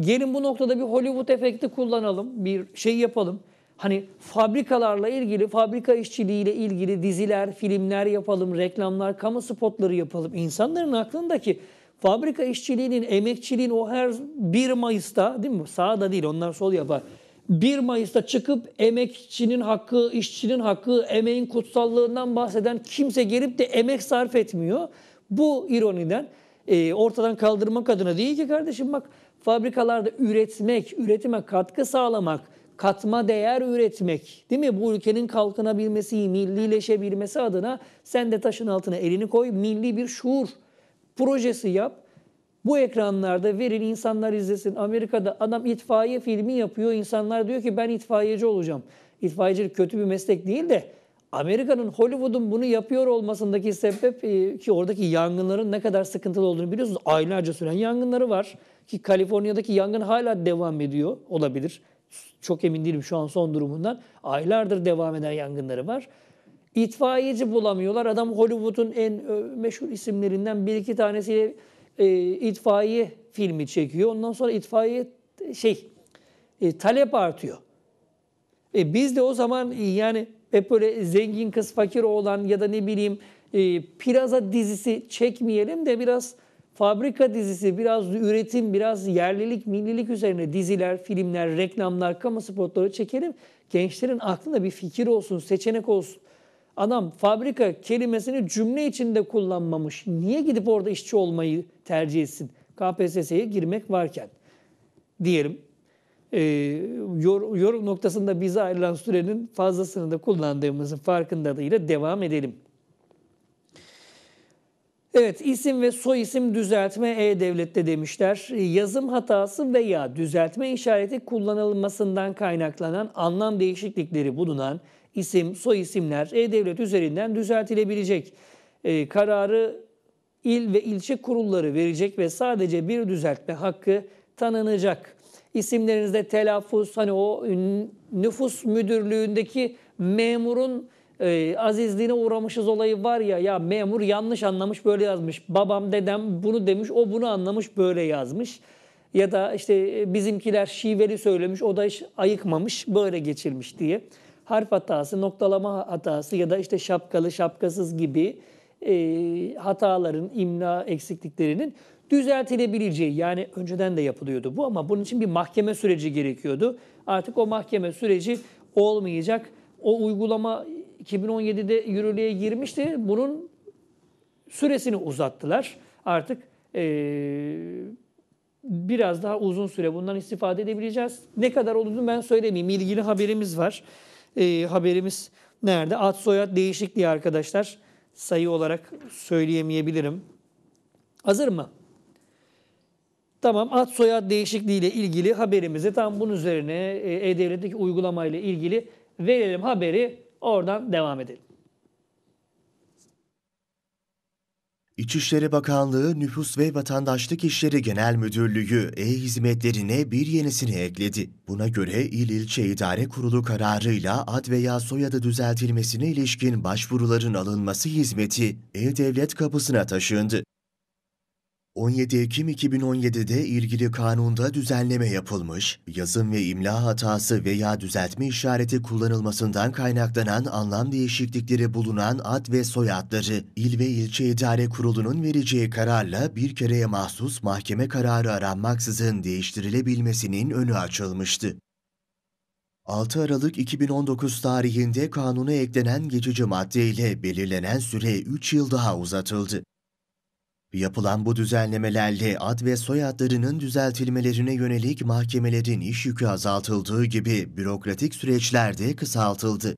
Gelin bu noktada bir Hollywood efekti kullanalım, bir şey yapalım. Hani fabrikalarla ilgili, fabrika işçiliğiyle ilgili diziler, filmler yapalım, reklamlar, kamu spotları yapalım. İnsanların aklındaki fabrika işçiliğinin, emekçiliğin o her 1 Mayıs'ta değil mi? Sağda değil onlar sol yapar. 1 Mayıs'ta çıkıp emekçinin hakkı, işçinin hakkı, emeğin kutsallığından bahseden kimse gelip de emek sarf etmiyor. Bu ironiden e, ortadan kaldırmak adına değil ki kardeşim bak fabrikalarda üretmek, üretime katkı sağlamak, katma değer üretmek, değil mi? Bu ülkenin kalkınabilmesi, millileşebilmesi adına sen de taşın altına elini koy, milli bir şuur projesi yap. Bu ekranlarda verin insanlar izlesin. Amerika'da adam itfaiye filmi yapıyor. İnsanlar diyor ki ben itfaiyeci olacağım. İtfaiyecilik kötü bir meslek değil de Amerika'nın Hollywood'un bunu yapıyor olmasındaki sebep e, ki oradaki yangınların ne kadar sıkıntılı olduğunu biliyorsunuz. Aylarca süren yangınları var ki Kaliforniya'daki yangın hala devam ediyor olabilir. Çok emin değilim şu an son durumundan. Aylardır devam eden yangınları var. İtfaiyeci bulamıyorlar. Adam Hollywood'un en meşhur isimlerinden bir iki tanesiyle e, itfaiye filmi çekiyor. Ondan sonra itfaiye şey e, talep artıyor. E, biz de o zaman e, yani hep böyle zengin kız fakir oğlan ya da ne bileyim e, plaza dizisi çekmeyelim de biraz Fabrika dizisi biraz üretim, biraz yerlilik, millilik üzerine diziler, filmler, reklamlar, kamu spotları çekelim. Gençlerin aklında bir fikir olsun, seçenek olsun. Adam fabrika kelimesini cümle içinde kullanmamış. Niye gidip orada işçi olmayı tercih etsin? KPSS'ye girmek varken diyelim. E, yorum noktasında bize ayrılan sürenin fazlasını da kullandığımızın farkındalığıyla devam edelim. Evet isim ve soy isim düzeltme E-Devlet'te demişler. Yazım hatası veya düzeltme işareti kullanılmasından kaynaklanan anlam değişiklikleri bulunan isim, soy isimler E-Devlet üzerinden düzeltilebilecek. E, kararı il ve ilçe kurulları verecek ve sadece bir düzeltme hakkı tanınacak. İsimlerinizde telaffuz hani o nüfus müdürlüğündeki memurun e, azizliğine uğramışız olayı var ya ya memur yanlış anlamış böyle yazmış. Babam dedem bunu demiş o bunu anlamış böyle yazmış. Ya da işte e, bizimkiler şiveli söylemiş o da hiç ayıkmamış böyle geçirmiş diye. Harf hatası, noktalama hatası ya da işte şapkalı şapkasız gibi e, hataların, imla eksikliklerinin düzeltilebileceği yani önceden de yapılıyordu bu ama bunun için bir mahkeme süreci gerekiyordu. Artık o mahkeme süreci olmayacak. O uygulama 2017'de yürürlüğe girmişti. Bunun süresini uzattılar. Artık e, biraz daha uzun süre bundan istifade edebileceğiz. Ne kadar olduğunu ben söylemeyeyim. İlgili haberimiz var. E, haberimiz nerede? Ad soyad değişikliği arkadaşlar. Sayı olarak söyleyemeyebilirim. Hazır mı? Tamam ad soyad değişikliği ile ilgili haberimizi tam bunun üzerine e, E-Devlet'teki uygulamayla ilgili verelim haberi Oradan devam edelim. İçişleri Bakanlığı Nüfus ve Vatandaşlık İşleri Genel Müdürlüğü e-hizmetlerine bir yenisini ekledi. Buna göre il ilçe idare Kurulu kararıyla ad veya soyadı düzeltilmesine ilişkin başvuruların alınması hizmeti e-devlet kapısına taşındı. 17 Ekim 2017'de ilgili kanunda düzenleme yapılmış, yazım ve imla hatası veya düzeltme işareti kullanılmasından kaynaklanan anlam değişiklikleri bulunan ad ve soyadları, il ve ilçe idare kurulunun vereceği kararla bir kereye mahsus mahkeme kararı aranmaksızın değiştirilebilmesinin önü açılmıştı. 6 Aralık 2019 tarihinde kanuna eklenen geçici maddeyle belirlenen süre 3 yıl daha uzatıldı. Yapılan bu düzenlemelerle ad ve soyadlarının düzeltilmelerine yönelik mahkemelerin iş yükü azaltıldığı gibi bürokratik süreçler de kısaltıldı.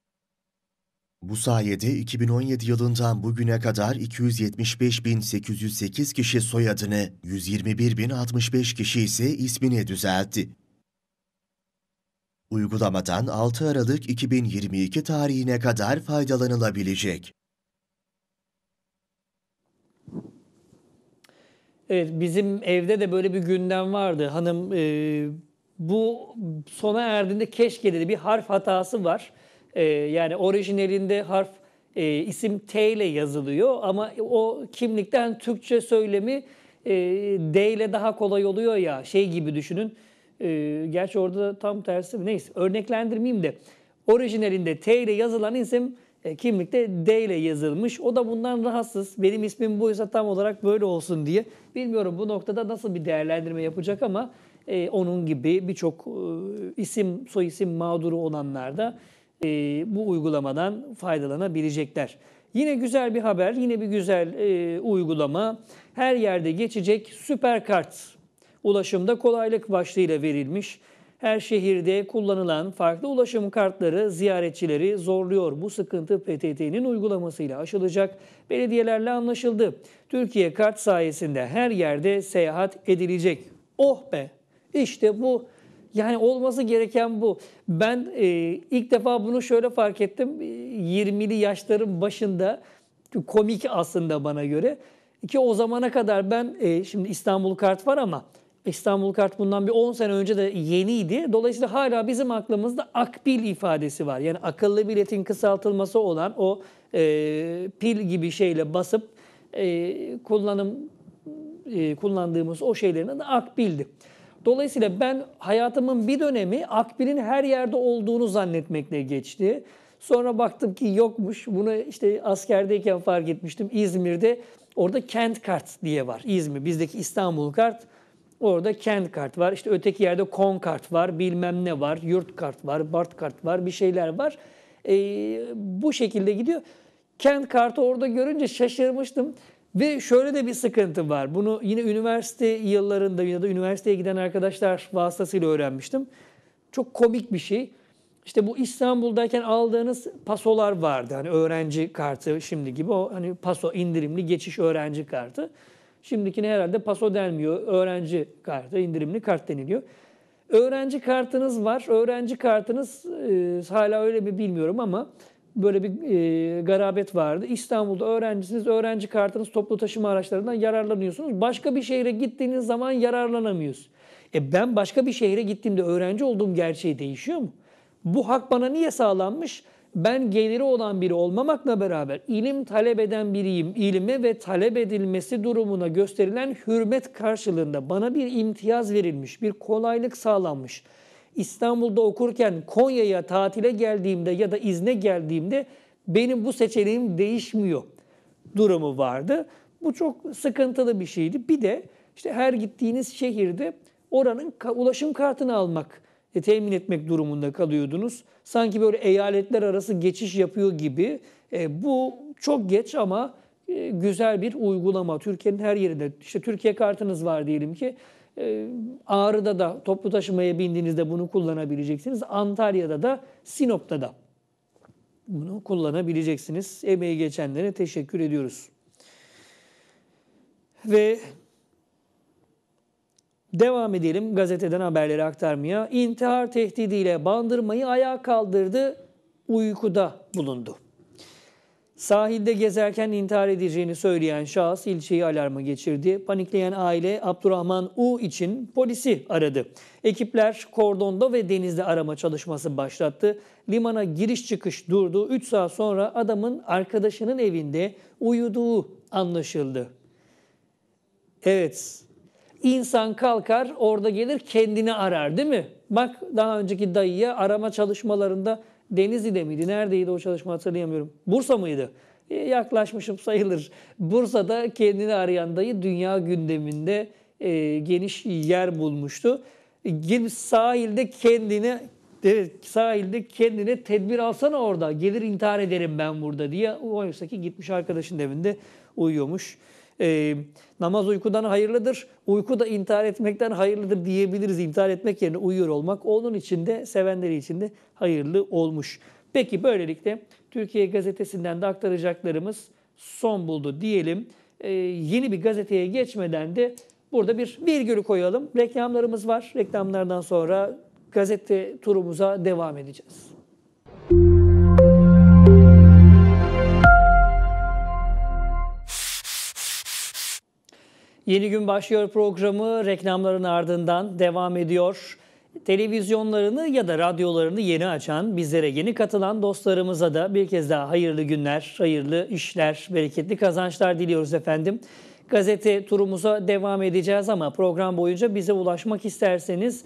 Bu sayede 2017 yılından bugüne kadar 275.808 kişi soyadını, 121.065 kişi ise ismini düzeltti. Uygulamadan 6 Aralık 2022 tarihine kadar faydalanılabilecek. Evet bizim evde de böyle bir gündem vardı. Hanım e, bu sona erdiğinde keşke dedi bir harf hatası var. E, yani orijinalinde harf e, isim T ile yazılıyor ama o kimlikten Türkçe söylemi e, D ile daha kolay oluyor ya şey gibi düşünün. E, gerçi orada tam tersi neyse örneklendirmeyeyim de orijinalinde T ile yazılan isim e, kimlikte D ile yazılmış. O da bundan rahatsız. Benim ismim buysa tam olarak böyle olsun diye. Bilmiyorum bu noktada nasıl bir değerlendirme yapacak ama e, onun gibi birçok e, isim soy isim mağduru olanlar da e, bu uygulamadan faydalanabilecekler. Yine güzel bir haber, yine bir güzel e, uygulama. Her yerde geçecek süper kart ulaşımda kolaylık başlığıyla verilmiş. Her şehirde kullanılan farklı ulaşım kartları ziyaretçileri zorluyor. Bu sıkıntı PTT'nin uygulamasıyla aşılacak. Belediyelerle anlaşıldı. Türkiye kart sayesinde her yerde seyahat edilecek. Oh be! İşte bu yani olması gereken bu. Ben e, ilk defa bunu şöyle fark ettim. 20'li yaşların başında komik aslında bana göre. Ki o zamana kadar ben e, şimdi İstanbul kart var ama İstanbul Kart bundan bir 10 sene önce de yeniydi. Dolayısıyla hala bizim aklımızda akbil ifadesi var. Yani akıllı biletin kısaltılması olan o e, pil gibi şeyle basıp e, kullanım e, kullandığımız o şeylerin adı akbildi. Dolayısıyla ben hayatımın bir dönemi akbilin her yerde olduğunu zannetmekle geçti. Sonra baktım ki yokmuş. Bunu işte askerdeyken fark etmiştim. İzmir'de orada kent kart diye var. İzmir bizdeki İstanbul kart Orada kent kart var, işte öteki yerde kon kart var, bilmem ne var, yurt kart var, bart kart var, bir şeyler var. Ee, bu şekilde gidiyor. Kent kartı orada görünce şaşırmıştım. Ve şöyle de bir sıkıntı var. Bunu yine üniversite yıllarında ya da üniversiteye giden arkadaşlar vasıtasıyla öğrenmiştim. Çok komik bir şey. İşte bu İstanbul'dayken aldığınız pasolar vardı. Hani öğrenci kartı şimdi gibi o hani paso indirimli geçiş öğrenci kartı. Şimdikine herhalde paso denmiyor. Öğrenci kartı, indirimli kart deniliyor. Öğrenci kartınız var. Öğrenci kartınız e, hala öyle mi bilmiyorum ama böyle bir e, garabet vardı. İstanbul'da öğrencisiniz, öğrenci kartınız toplu taşıma araçlarından yararlanıyorsunuz. Başka bir şehre gittiğiniz zaman yararlanamıyoruz. E ben başka bir şehre gittiğimde öğrenci olduğum gerçeği değişiyor mu? Bu hak bana niye sağlanmış? ben geliri olan biri olmamakla beraber ilim talep eden biriyim. İlime ve talep edilmesi durumuna gösterilen hürmet karşılığında bana bir imtiyaz verilmiş, bir kolaylık sağlanmış. İstanbul'da okurken Konya'ya tatile geldiğimde ya da izne geldiğimde benim bu seçeneğim değişmiyor durumu vardı. Bu çok sıkıntılı bir şeydi. Bir de işte her gittiğiniz şehirde oranın ulaşım kartını almak e, temin etmek durumunda kalıyordunuz. Sanki böyle eyaletler arası geçiş yapıyor gibi. E, bu çok geç ama e, güzel bir uygulama. Türkiye'nin her yerinde işte Türkiye kartınız var diyelim ki Ağrı'da da toplu taşımaya bindiğinizde bunu kullanabileceksiniz. Antalya'da da Sinop'ta da bunu kullanabileceksiniz. Emeği geçenlere teşekkür ediyoruz. Ve Devam edelim gazeteden haberleri aktarmaya. İntihar tehdidiyle bandırmayı ayağa kaldırdı, uykuda bulundu. Sahilde gezerken intihar edeceğini söyleyen şahıs ilçeyi alarma geçirdi. Panikleyen aile Abdurrahman U için polisi aradı. Ekipler kordonda ve denizde arama çalışması başlattı. Limana giriş çıkış durdu. 3 saat sonra adamın arkadaşının evinde uyuduğu anlaşıldı. Evet, İnsan kalkar orada gelir kendini arar değil mi? Bak daha önceki dayıya arama çalışmalarında Denizli'de miydi? Neredeydi o çalışma hatırlayamıyorum. Bursa mıydı? E, yaklaşmışım sayılır. Bursa'da kendini arayan dayı dünya gündeminde e, geniş yer bulmuştu. E, sahilde kendine evet, sahilde kendine tedbir alsana orada. Gelir intihar ederim ben burada diye. Oysa ki gitmiş arkadaşın evinde uyuyormuş e, namaz uykudan hayırlıdır, uyku da intihar etmekten hayırlıdır diyebiliriz. İntihar etmek yerine uyuyor olmak onun için de sevenleri için de hayırlı olmuş. Peki böylelikle Türkiye Gazetesi'nden de aktaracaklarımız son buldu diyelim. E, yeni bir gazeteye geçmeden de burada bir virgül koyalım. Reklamlarımız var. Reklamlardan sonra gazete turumuza devam edeceğiz. Yeni gün başlıyor programı reklamların ardından devam ediyor. Televizyonlarını ya da radyolarını yeni açan, bizlere yeni katılan dostlarımıza da bir kez daha hayırlı günler, hayırlı işler, bereketli kazançlar diliyoruz efendim. Gazete turumuza devam edeceğiz ama program boyunca bize ulaşmak isterseniz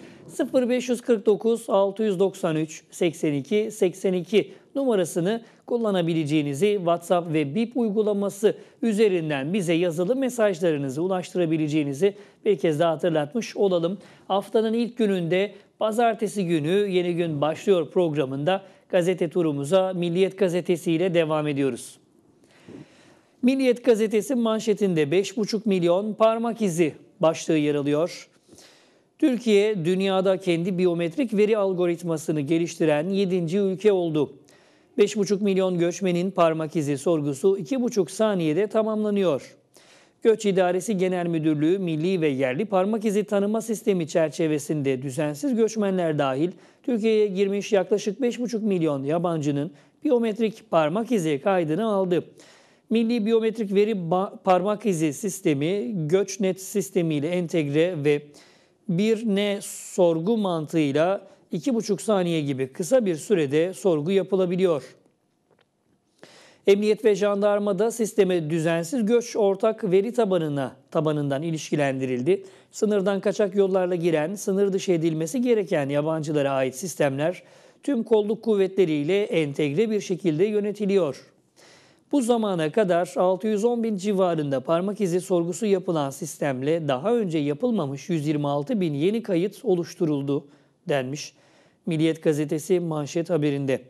0549 693 82 82 numarasını kullanabileceğinizi WhatsApp ve BIP uygulaması üzerinden bize yazılı mesajlarınızı ulaştırabileceğinizi bir kez daha hatırlatmış olalım. Haftanın ilk gününde pazartesi günü Yeni Gün Başlıyor programında gazete turumuza Milliyet Gazetesi ile devam ediyoruz. Milliyet gazetesi manşetinde 5,5 milyon parmak izi başlığı yer alıyor. Türkiye dünyada kendi biyometrik veri algoritmasını geliştiren 7. ülke oldu. 5,5 milyon göçmenin parmak izi sorgusu 2,5 saniyede tamamlanıyor. Göç İdaresi Genel Müdürlüğü milli ve yerli parmak İzi tanıma sistemi çerçevesinde düzensiz göçmenler dahil Türkiye'ye girmiş yaklaşık 5,5 milyon yabancının biyometrik parmak izi kaydını aldı. Milli biyometrik veri parmak İzi sistemi GöçNet sistemiyle entegre ve 1N sorgu mantığıyla 2,5 saniye gibi kısa bir sürede sorgu yapılabiliyor. Emniyet ve jandarma da sisteme düzensiz göç ortak veri tabanına tabanından ilişkilendirildi. Sınırdan kaçak yollarla giren, sınır dışı edilmesi gereken yabancılara ait sistemler tüm kolluk kuvvetleriyle entegre bir şekilde yönetiliyor. Bu zamana kadar 610 bin civarında parmak izi sorgusu yapılan sistemle daha önce yapılmamış 126 bin yeni kayıt oluşturuldu denmiş Milliyet gazetesi manşet haberinde.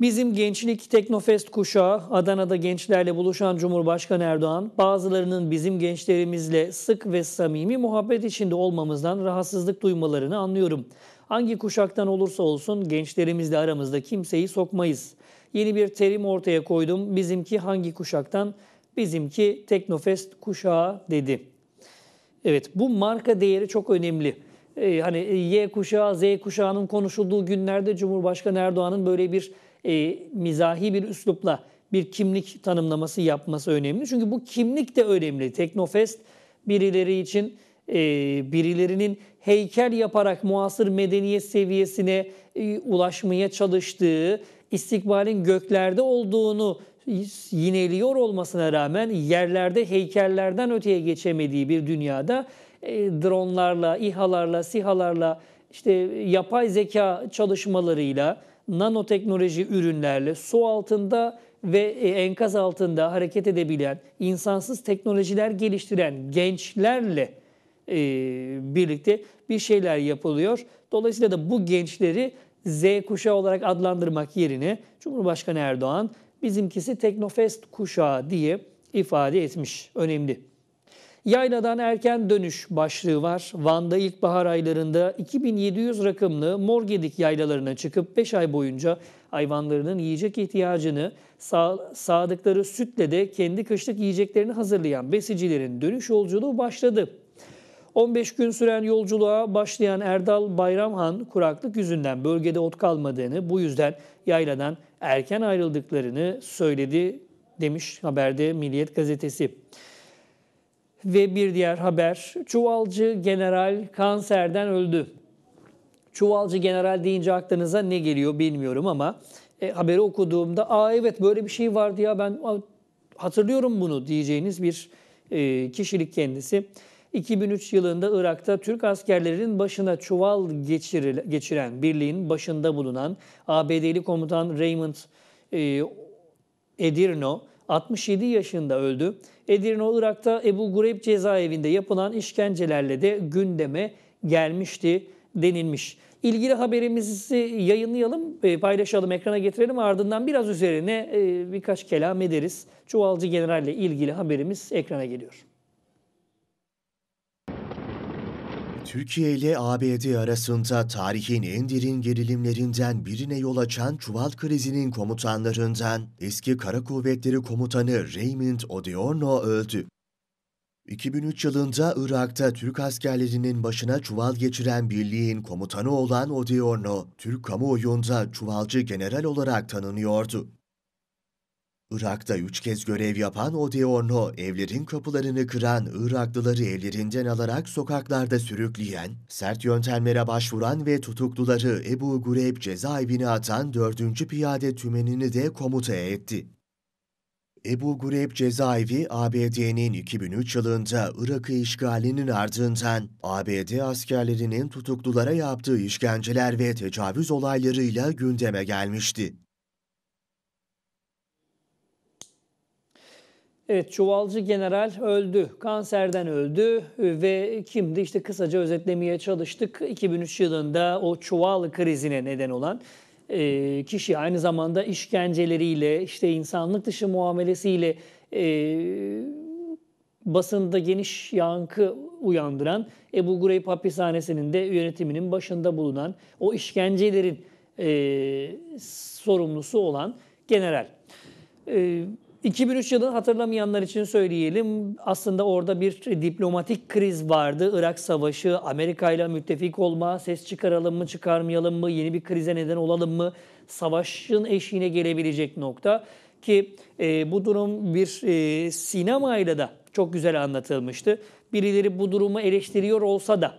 Bizim gençlik Teknofest kuşağı Adana'da gençlerle buluşan Cumhurbaşkanı Erdoğan, bazılarının bizim gençlerimizle sık ve samimi muhabbet içinde olmamızdan rahatsızlık duymalarını anlıyorum. Hangi kuşaktan olursa olsun gençlerimizle aramızda kimseyi sokmayız. Yeni bir terim ortaya koydum. Bizimki hangi kuşaktan? Bizimki Teknofest kuşağı dedi. Evet bu marka değeri çok önemli. Ee, hani e, Y kuşağı, Z kuşağının konuşulduğu günlerde Cumhurbaşkanı Erdoğan'ın böyle bir e, mizahi bir üslupla bir kimlik tanımlaması yapması önemli. Çünkü bu kimlik de önemli. Teknofest birileri için e, birilerinin heykel yaparak muasır medeniyet seviyesine e, ulaşmaya çalıştığı, istikbalin göklerde olduğunu yineliyor olmasına rağmen yerlerde heykellerden öteye geçemediği bir dünyada e, dronlarla, İHA'larla, SİHA'larla, işte yapay zeka çalışmalarıyla, nanoteknoloji ürünlerle, su altında ve e, enkaz altında hareket edebilen, insansız teknolojiler geliştiren gençlerle e, birlikte bir şeyler yapılıyor. Dolayısıyla da bu gençleri Z kuşağı olarak adlandırmak yerine Cumhurbaşkanı Erdoğan bizimkisi Teknofest kuşağı diye ifade etmiş. Önemli. Yayladan erken dönüş başlığı var. Van'da ilkbahar aylarında 2700 rakımlı Morgedik yaylalarına çıkıp 5 ay boyunca hayvanlarının yiyecek ihtiyacını sağ, sağdıkları sütle de kendi kışlık yiyeceklerini hazırlayan besicilerin dönüş yolculuğu başladı. 15 gün süren yolculuğa başlayan Erdal Bayramhan kuraklık yüzünden bölgede ot kalmadığını bu yüzden yayladan erken ayrıldıklarını söyledi demiş haberde Milliyet gazetesi. Ve bir diğer haber Çuvalcı General kanserden öldü. Çuvalcı General deyince aklınıza ne geliyor bilmiyorum ama e, haberi okuduğumda aa evet böyle bir şey vardı ya ben hatırlıyorum bunu diyeceğiniz bir e, kişilik kendisi. 2003 yılında Irak'ta Türk askerlerinin başına çuval geçiril, geçiren birliğin başında bulunan ABD'li komutan Raymond e, Edirno 67 yaşında öldü. Edirno Irak'ta Ebu Gureb cezaevinde yapılan işkencelerle de gündeme gelmişti denilmiş. İlgili haberimizi yayınlayalım, e, paylaşalım, ekrana getirelim. Ardından biraz üzerine e, birkaç kelam ederiz. Çuvalcı General ile ilgili haberimiz ekrana geliyor. Türkiye ile ABD arasında tarihin en derin gerilimlerinden birine yol açan Çuval krizinin komutanlarından eski Kara Kuvvetleri Komutanı Raymond Odierno öldü. 2003 yılında Irak'ta Türk askerlerinin başına çuval geçiren birliğin komutanı olan Odierno, Türk kamuoyunda çuvalcı general olarak tanınıyordu. Irak'ta üç kez görev yapan Odeorno, evlerin kapılarını kıran, Iraklıları evlerinden alarak sokaklarda sürükleyen, sert yöntemlere başvuran ve tutukluları Ebu Gureb cezaevine atan 4. Piyade Tümenini de komuta etti. Ebu Gureb cezaevi ABD'nin 2003 yılında Irak'ı işgalinin ardından ABD askerlerinin tutuklulara yaptığı işkenceler ve tecavüz olaylarıyla gündeme gelmişti. Evet Çuvalcı General öldü. Kanserden öldü e, ve kimdi? İşte kısaca özetlemeye çalıştık. 2003 yılında o Çuval krizine neden olan e, kişi aynı zamanda işkenceleriyle, işte insanlık dışı muamelesiyle e, basında geniş yankı uyandıran Ebu Gureyb hapishanesinin de yönetiminin başında bulunan o işkencelerin e, sorumlusu olan general. E, 2003 yılı hatırlamayanlar için söyleyelim. Aslında orada bir diplomatik kriz vardı. Irak Savaşı, Amerika ile müttefik olma, ses çıkaralım mı çıkarmayalım mı, yeni bir krize neden olalım mı, savaşın eşiğine gelebilecek nokta. Ki e, bu durum bir e, sinemayla da çok güzel anlatılmıştı. Birileri bu durumu eleştiriyor olsa da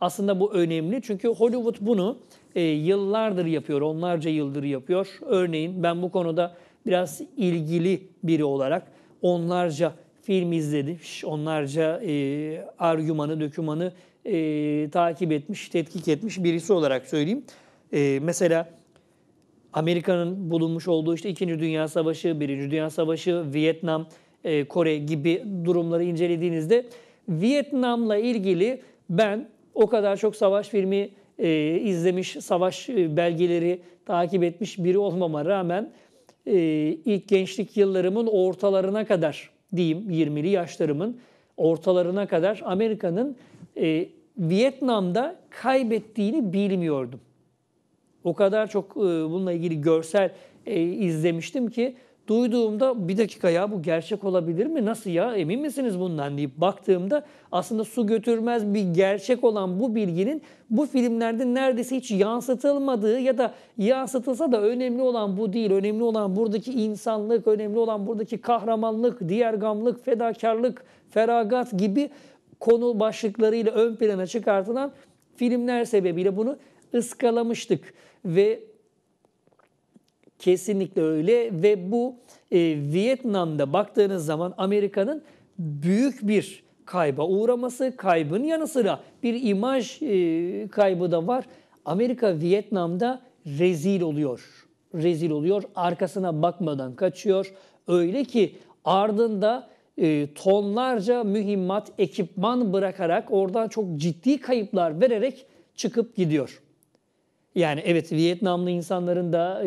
aslında bu önemli. Çünkü Hollywood bunu e, yıllardır yapıyor, onlarca yıldır yapıyor. Örneğin ben bu konuda biraz ilgili biri olarak onlarca film izlemiş, onlarca e, argümanı, dökümanı e, takip etmiş, tetkik etmiş birisi olarak söyleyeyim. E, mesela Amerika'nın bulunmuş olduğu işte 2. Dünya Savaşı, 1. Dünya Savaşı, Vietnam, e, Kore gibi durumları incelediğinizde Vietnam'la ilgili ben o kadar çok savaş filmi e, izlemiş, savaş e, belgeleri takip etmiş biri olmama rağmen e, ilk gençlik yıllarımın ortalarına kadar diyeyim 20'li yaşlarımın ortalarına kadar Amerika'nın e, Vietnam'da kaybettiğini bilmiyordum. O kadar çok e, bununla ilgili görsel e, izlemiştim ki Duyduğumda bir dakika ya bu gerçek olabilir mi? Nasıl ya? Emin misiniz bundan deyip baktığımda aslında su götürmez bir gerçek olan bu bilginin bu filmlerde neredeyse hiç yansıtılmadığı ya da yansıtılsa da önemli olan bu değil. Önemli olan buradaki insanlık, önemli olan buradaki kahramanlık, diğer diğergamlık, fedakarlık, feragat gibi konu başlıklarıyla ön plana çıkartılan filmler sebebiyle bunu ıskalamıştık ve Kesinlikle öyle ve bu e, Vietnam'da baktığınız zaman Amerika'nın büyük bir kayba uğraması, kaybın yanı sıra bir imaj e, kaybı da var. Amerika Vietnam'da rezil oluyor. Rezil oluyor, arkasına bakmadan kaçıyor. Öyle ki ardında e, tonlarca mühimmat, ekipman bırakarak oradan çok ciddi kayıplar vererek çıkıp gidiyor. Yani evet Vietnamlı insanların da e,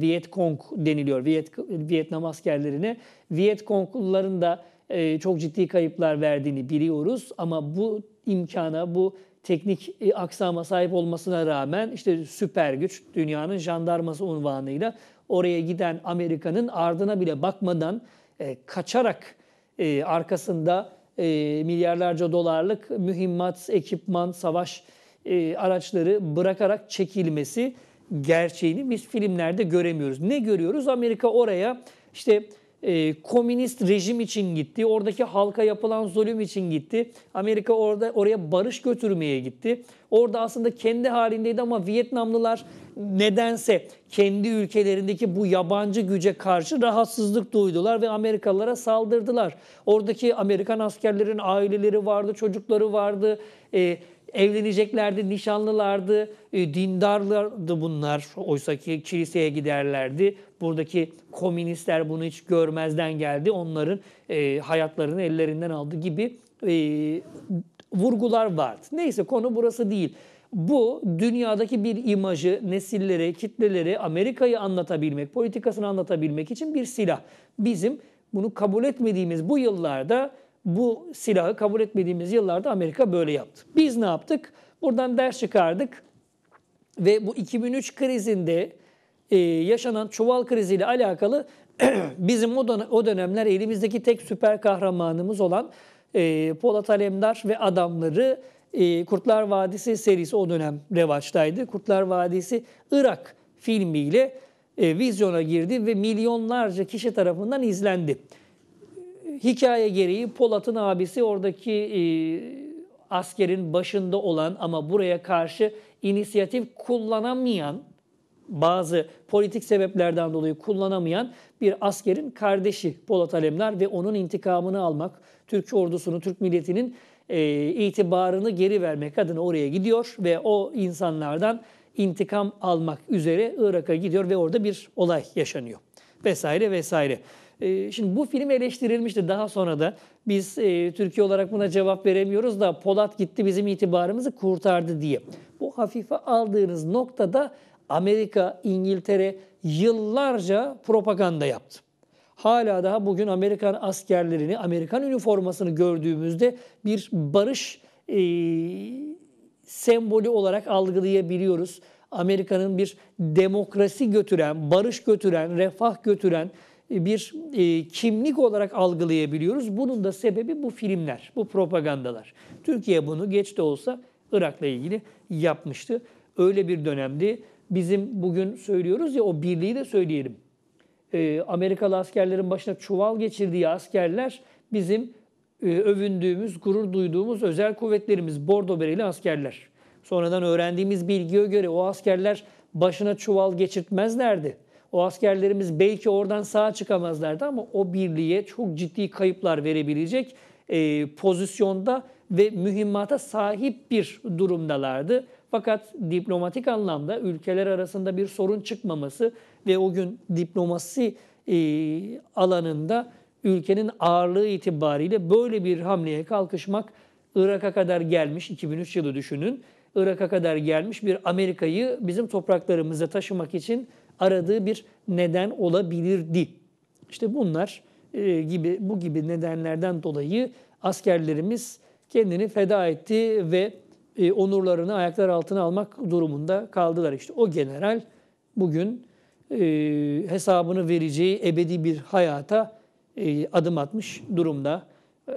Viet Cong deniliyor. Viet, Vietnam askerlerine. Viet Cong'luların da e, çok ciddi kayıplar verdiğini biliyoruz. Ama bu imkana, bu teknik e, aksama sahip olmasına rağmen işte süper güç dünyanın jandarması unvanıyla oraya giden Amerika'nın ardına bile bakmadan e, kaçarak e, arkasında e, milyarlarca dolarlık mühimmat, ekipman, savaş e, araçları bırakarak çekilmesi gerçeğini biz filmlerde göremiyoruz. Ne görüyoruz? Amerika oraya işte e, komünist rejim için gitti. Oradaki halka yapılan zulüm için gitti. Amerika orada oraya barış götürmeye gitti. Orada aslında kendi halindeydi ama Vietnamlılar nedense kendi ülkelerindeki bu yabancı güce karşı rahatsızlık duydular ve Amerikalılara saldırdılar. Oradaki Amerikan askerlerin aileleri vardı, çocukları vardı. E, evleneceklerdi, nişanlılardı, e, dindarlardı bunlar. Oysa ki kiliseye giderlerdi. Buradaki komünistler bunu hiç görmezden geldi. Onların e, hayatlarını ellerinden aldı gibi e, vurgular vardı. Neyse konu burası değil. Bu dünyadaki bir imajı, nesillere, kitleleri, Amerika'yı anlatabilmek, politikasını anlatabilmek için bir silah. Bizim bunu kabul etmediğimiz bu yıllarda bu silahı kabul etmediğimiz yıllarda Amerika böyle yaptı. Biz ne yaptık? Buradan ders çıkardık ve bu 2003 krizinde e, yaşanan çuval kriziyle alakalı <clears throat> bizim o, dön- o dönemler elimizdeki tek süper kahramanımız olan e, Polat Alemdar ve adamları e, Kurtlar Vadisi serisi o dönem revaçtaydı. Kurtlar Vadisi Irak filmiyle e, vizyona girdi ve milyonlarca kişi tarafından izlendi hikaye gereği Polat'ın abisi oradaki e, askerin başında olan ama buraya karşı inisiyatif kullanamayan bazı politik sebeplerden dolayı kullanamayan bir askerin kardeşi Polat Alemdar ve onun intikamını almak, Türk ordusunu, Türk milletinin e, itibarını geri vermek adına oraya gidiyor ve o insanlardan intikam almak üzere Irak'a gidiyor ve orada bir olay yaşanıyor vesaire vesaire. Ee, şimdi bu film eleştirilmişti daha sonra da. Biz e, Türkiye olarak buna cevap veremiyoruz da Polat gitti bizim itibarımızı kurtardı diye. Bu hafife aldığınız noktada Amerika, İngiltere yıllarca propaganda yaptı. Hala daha bugün Amerikan askerlerini, Amerikan üniformasını gördüğümüzde bir barış e, sembolü olarak algılayabiliyoruz. Amerika'nın bir demokrasi götüren, barış götüren, refah götüren, bir e, kimlik olarak algılayabiliyoruz. Bunun da sebebi bu filmler, bu propagandalar. Türkiye bunu geç de olsa Irak'la ilgili yapmıştı. Öyle bir dönemdi. Bizim bugün söylüyoruz ya o birliği de söyleyelim. E, Amerikalı askerlerin başına çuval geçirdiği askerler bizim e, övündüğümüz, gurur duyduğumuz özel kuvvetlerimiz bordo bereli askerler. Sonradan öğrendiğimiz bilgiye göre o askerler başına çuval geçirtmezlerdi o askerlerimiz belki oradan sağ çıkamazlardı ama o birliğe çok ciddi kayıplar verebilecek e, pozisyonda ve mühimmata sahip bir durumdalardı. Fakat diplomatik anlamda ülkeler arasında bir sorun çıkmaması ve o gün diplomasi e, alanında ülkenin ağırlığı itibariyle böyle bir hamleye kalkışmak Irak'a kadar gelmiş 2003 yılı düşünün. Irak'a kadar gelmiş bir Amerika'yı bizim topraklarımıza taşımak için aradığı bir neden olabilirdi. İşte bunlar e, gibi bu gibi nedenlerden dolayı askerlerimiz kendini feda etti ve e, onurlarını ayaklar altına almak durumunda kaldılar. İşte o general bugün e, hesabını vereceği ebedi bir hayata e, adım atmış durumda.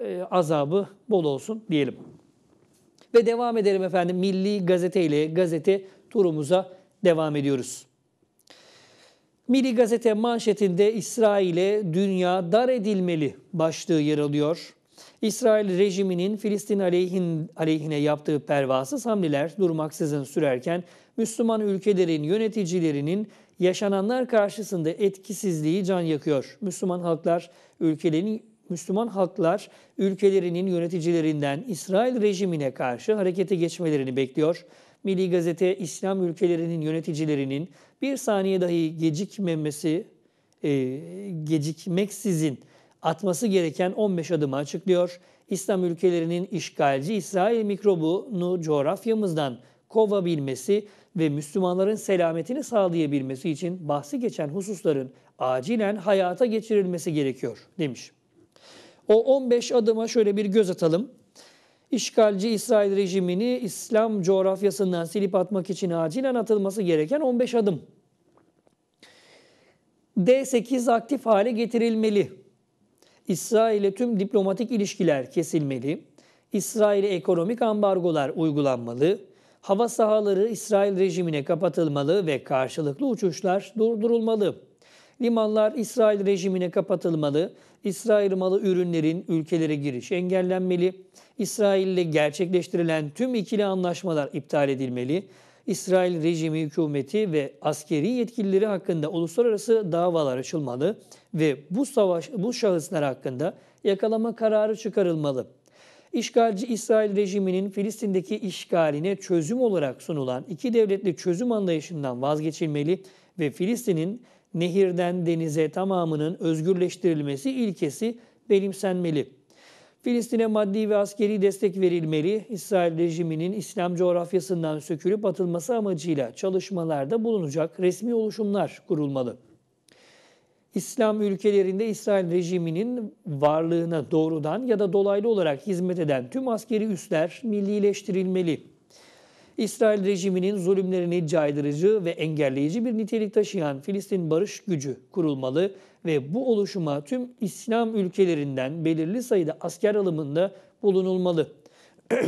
E, azabı bol olsun diyelim. Ve devam edelim efendim milli gazeteyle gazete turumuza devam ediyoruz. Milli Gazete manşetinde İsrail'e dünya dar edilmeli başlığı yer alıyor. İsrail rejiminin Filistin aleyhin, aleyhine yaptığı pervasız hamleler durmaksızın sürerken Müslüman ülkelerin yöneticilerinin yaşananlar karşısında etkisizliği can yakıyor. Müslüman halklar ülkelerin Müslüman halklar ülkelerinin yöneticilerinden İsrail rejimine karşı harekete geçmelerini bekliyor. Milli Gazete İslam ülkelerinin yöneticilerinin bir saniye dahi gecikmemesi, e, gecikmeksizin atması gereken 15 adımı açıklıyor. İslam ülkelerinin işgalci İsrail mikrobunu coğrafyamızdan kovabilmesi ve Müslümanların selametini sağlayabilmesi için bahsi geçen hususların acilen hayata geçirilmesi gerekiyor demiş. O 15 adıma şöyle bir göz atalım işgalci İsrail rejimini İslam coğrafyasından silip atmak için acilen atılması gereken 15 adım. D8 aktif hale getirilmeli. İsrail'e tüm diplomatik ilişkiler kesilmeli. İsrail'e ekonomik ambargolar uygulanmalı. Hava sahaları İsrail rejimine kapatılmalı ve karşılıklı uçuşlar durdurulmalı. Limanlar İsrail rejimine kapatılmalı. İsrail malı ürünlerin ülkelere girişi engellenmeli. İsrail ile gerçekleştirilen tüm ikili anlaşmalar iptal edilmeli. İsrail rejimi hükümeti ve askeri yetkilileri hakkında uluslararası davalar açılmalı ve bu savaş bu şahıslar hakkında yakalama kararı çıkarılmalı. İşgalci İsrail rejiminin Filistin'deki işgaline çözüm olarak sunulan iki devletli çözüm anlayışından vazgeçilmeli ve Filistin'in nehirden denize tamamının özgürleştirilmesi ilkesi benimsenmeli. Filistin'e maddi ve askeri destek verilmeli, İsrail rejiminin İslam coğrafyasından sökülüp atılması amacıyla çalışmalarda bulunacak resmi oluşumlar kurulmalı. İslam ülkelerinde İsrail rejiminin varlığına doğrudan ya da dolaylı olarak hizmet eden tüm askeri üsler millileştirilmeli. İsrail rejiminin zulümlerini caydırıcı ve engelleyici bir nitelik taşıyan Filistin Barış Gücü kurulmalı ve bu oluşuma tüm İslam ülkelerinden belirli sayıda asker alımında bulunulmalı. <clears throat>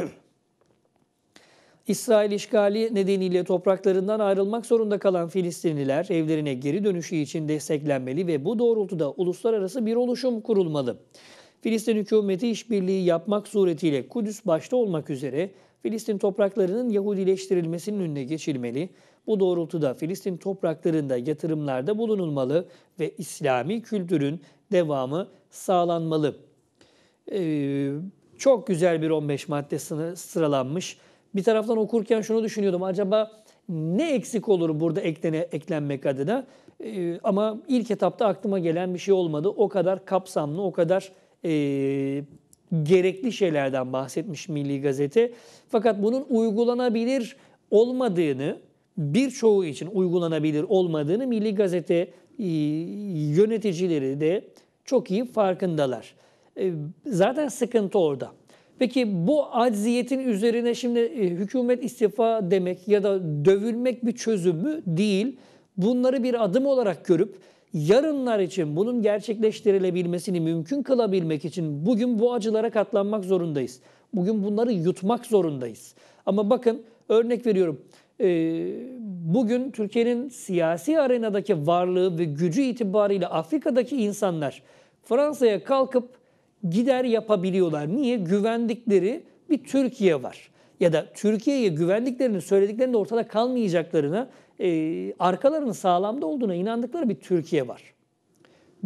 İsrail işgali nedeniyle topraklarından ayrılmak zorunda kalan Filistinliler evlerine geri dönüşü için desteklenmeli ve bu doğrultuda uluslararası bir oluşum kurulmalı. Filistin hükümeti işbirliği yapmak suretiyle Kudüs başta olmak üzere Filistin topraklarının Yahudileştirilmesinin önüne geçilmeli, bu doğrultuda Filistin topraklarında yatırımlarda bulunulmalı ve İslami kültürün devamı sağlanmalı. Ee, çok güzel bir 15 madde sıralanmış. Bir taraftan okurken şunu düşünüyordum. Acaba ne eksik olur burada eklene, eklenmek adına? Ee, ama ilk etapta aklıma gelen bir şey olmadı. O kadar kapsamlı, o kadar e, gerekli şeylerden bahsetmiş Milli Gazete. Fakat bunun uygulanabilir olmadığını birçoğu için uygulanabilir olmadığını Milli Gazete e, yöneticileri de çok iyi farkındalar. E, zaten sıkıntı orada. Peki bu acziyetin üzerine şimdi e, hükümet istifa demek ya da dövülmek bir çözümü değil. Bunları bir adım olarak görüp yarınlar için bunun gerçekleştirilebilmesini mümkün kılabilmek için bugün bu acılara katlanmak zorundayız. Bugün bunları yutmak zorundayız. Ama bakın örnek veriyorum. Ee, bugün Türkiye'nin siyasi arenadaki varlığı ve gücü itibariyle Afrika'daki insanlar Fransa'ya kalkıp gider yapabiliyorlar. Niye? Güvendikleri bir Türkiye var. Ya da Türkiye'ye güvendiklerini, söylediklerinde ortada kalmayacaklarına, e, arkalarının sağlamda olduğuna inandıkları bir Türkiye var.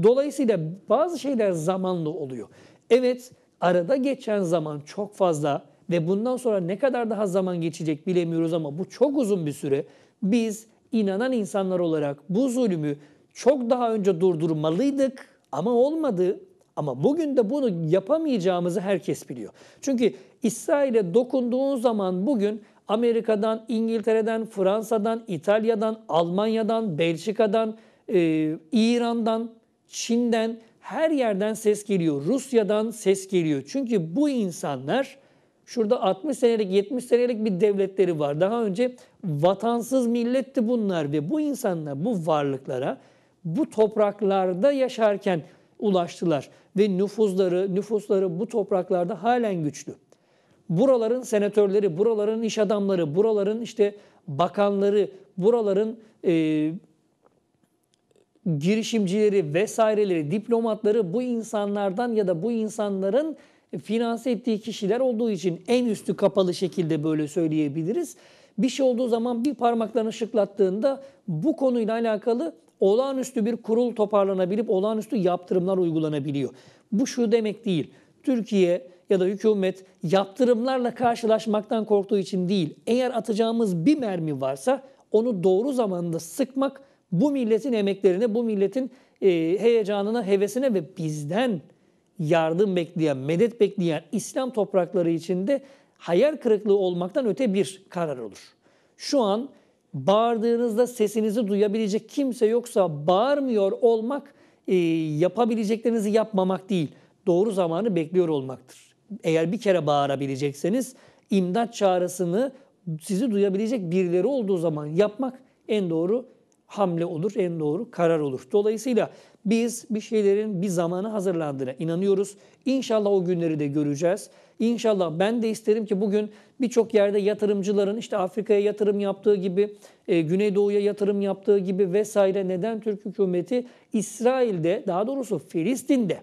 Dolayısıyla bazı şeyler zamanlı oluyor. Evet, arada geçen zaman çok fazla ve bundan sonra ne kadar daha zaman geçecek bilemiyoruz ama bu çok uzun bir süre. Biz inanan insanlar olarak bu zulmü çok daha önce durdurmalıydık ama olmadı. Ama bugün de bunu yapamayacağımızı herkes biliyor. Çünkü İsrail'e dokunduğun zaman bugün Amerika'dan, İngiltere'den, Fransa'dan, İtalya'dan, Almanya'dan, Belçika'dan, e, İran'dan, Çin'den her yerden ses geliyor. Rusya'dan ses geliyor. Çünkü bu insanlar Şurada 60 senelik 70 senelik bir devletleri var. Daha önce vatansız milletti bunlar ve bu insanlar bu varlıklara bu topraklarda yaşarken ulaştılar ve nüfuzları nüfusları bu topraklarda halen güçlü. Buraların senatörleri, buraların iş adamları, buraların işte bakanları, buraların e, girişimcileri vesaireleri, diplomatları bu insanlardan ya da bu insanların finanse ettiği kişiler olduğu için en üstü kapalı şekilde böyle söyleyebiliriz. Bir şey olduğu zaman bir parmaklarını şıklattığında bu konuyla alakalı olağanüstü bir kurul toparlanabilip olağanüstü yaptırımlar uygulanabiliyor. Bu şu demek değil. Türkiye ya da hükümet yaptırımlarla karşılaşmaktan korktuğu için değil. Eğer atacağımız bir mermi varsa onu doğru zamanda sıkmak bu milletin emeklerine, bu milletin e, heyecanına, hevesine ve bizden yardım bekleyen, medet bekleyen İslam toprakları içinde hayal kırıklığı olmaktan öte bir karar olur. Şu an bağırdığınızda sesinizi duyabilecek kimse yoksa bağırmıyor olmak e, yapabileceklerinizi yapmamak değil, doğru zamanı bekliyor olmaktır. Eğer bir kere bağırabilecekseniz imdat çağrısını sizi duyabilecek birileri olduğu zaman yapmak en doğru hamle olur, en doğru karar olur. Dolayısıyla biz bir şeylerin bir zamanı hazırlandığına inanıyoruz. İnşallah o günleri de göreceğiz. İnşallah ben de isterim ki bugün birçok yerde yatırımcıların işte Afrika'ya yatırım yaptığı gibi, e, Güneydoğu'ya yatırım yaptığı gibi vesaire neden Türk hükümeti İsrail'de daha doğrusu Filistin'de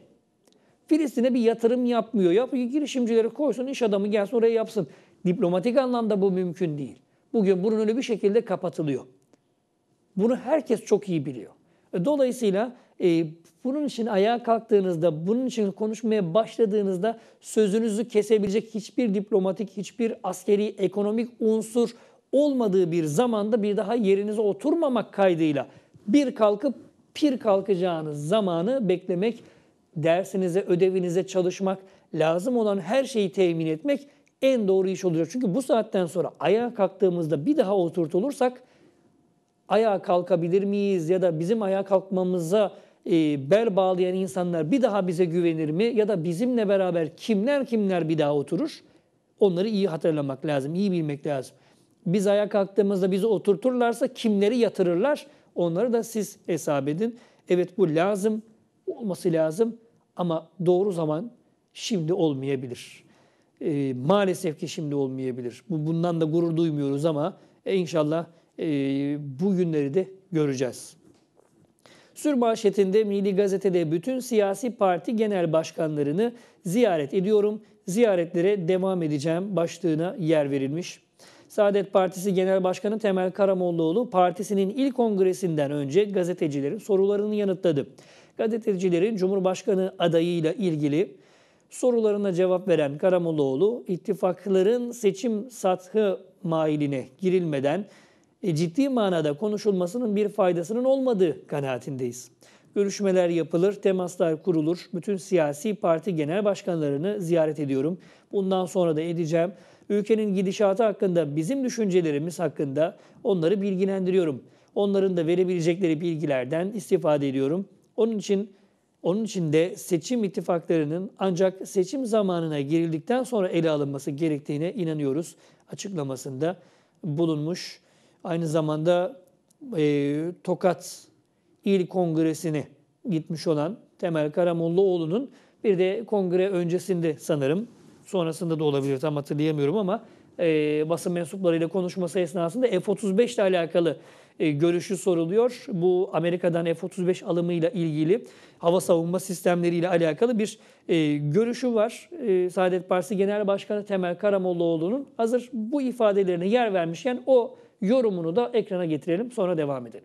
Filistin'e bir yatırım yapmıyor. Yap, girişimcileri koysun, iş adamı gelsin oraya yapsın. Diplomatik anlamda bu mümkün değil. Bugün bunun önü bir şekilde kapatılıyor. Bunu herkes çok iyi biliyor. E, dolayısıyla e, bunun için ayağa kalktığınızda, bunun için konuşmaya başladığınızda sözünüzü kesebilecek hiçbir diplomatik, hiçbir askeri, ekonomik unsur olmadığı bir zamanda bir daha yerinize oturmamak kaydıyla bir kalkıp pir kalkacağınız zamanı beklemek, dersinize, ödevinize çalışmak, lazım olan her şeyi temin etmek en doğru iş olacak. Çünkü bu saatten sonra ayağa kalktığımızda bir daha oturtulursak ayağa kalkabilir miyiz ya da bizim ayağa kalkmamıza e, bel bağlayan insanlar bir daha bize güvenir mi? Ya da bizimle beraber kimler kimler bir daha oturur? Onları iyi hatırlamak lazım, iyi bilmek lazım. Biz ayağa kalktığımızda bizi oturturlarsa kimleri yatırırlar? Onları da siz hesap edin. Evet bu lazım, olması lazım ama doğru zaman şimdi olmayabilir. E, maalesef ki şimdi olmayabilir. Bu Bundan da gurur duymuyoruz ama inşallah e, bu günleri de göreceğiz. Sürmanşetinde Milli Gazete'de bütün siyasi parti genel başkanlarını ziyaret ediyorum, ziyaretlere devam edeceğim başlığına yer verilmiş. Saadet Partisi Genel Başkanı Temel Karamollaoğlu partisinin ilk kongresinden önce gazetecilerin sorularını yanıtladı. Gazetecilerin Cumhurbaşkanı adayıyla ilgili sorularına cevap veren Karamollaoğlu ittifakların seçim sathı mailine girilmeden e, ciddi manada konuşulmasının bir faydasının olmadığı kanaatindeyiz. Görüşmeler yapılır, temaslar kurulur. Bütün siyasi parti genel başkanlarını ziyaret ediyorum. Bundan sonra da edeceğim. Ülkenin gidişatı hakkında, bizim düşüncelerimiz hakkında onları bilgilendiriyorum. Onların da verebilecekleri bilgilerden istifade ediyorum. Onun için onun için de seçim ittifaklarının ancak seçim zamanına girildikten sonra ele alınması gerektiğine inanıyoruz açıklamasında bulunmuş. Aynı zamanda e, Tokat İl Kongresini gitmiş olan Temel Karamollaoğlu'nun bir de kongre öncesinde sanırım, sonrasında da olabilir tam hatırlayamıyorum ama e, basın mensuplarıyla konuşması esnasında F-35 ile alakalı e, görüşü soruluyor. Bu Amerika'dan F-35 alımıyla ilgili hava savunma sistemleriyle alakalı bir e, görüşü var. E, Saadet Partisi Genel Başkanı Temel Karamollaoğlu'nun hazır bu ifadelerine yer vermişken o yorumunu da ekrana getirelim sonra devam edelim.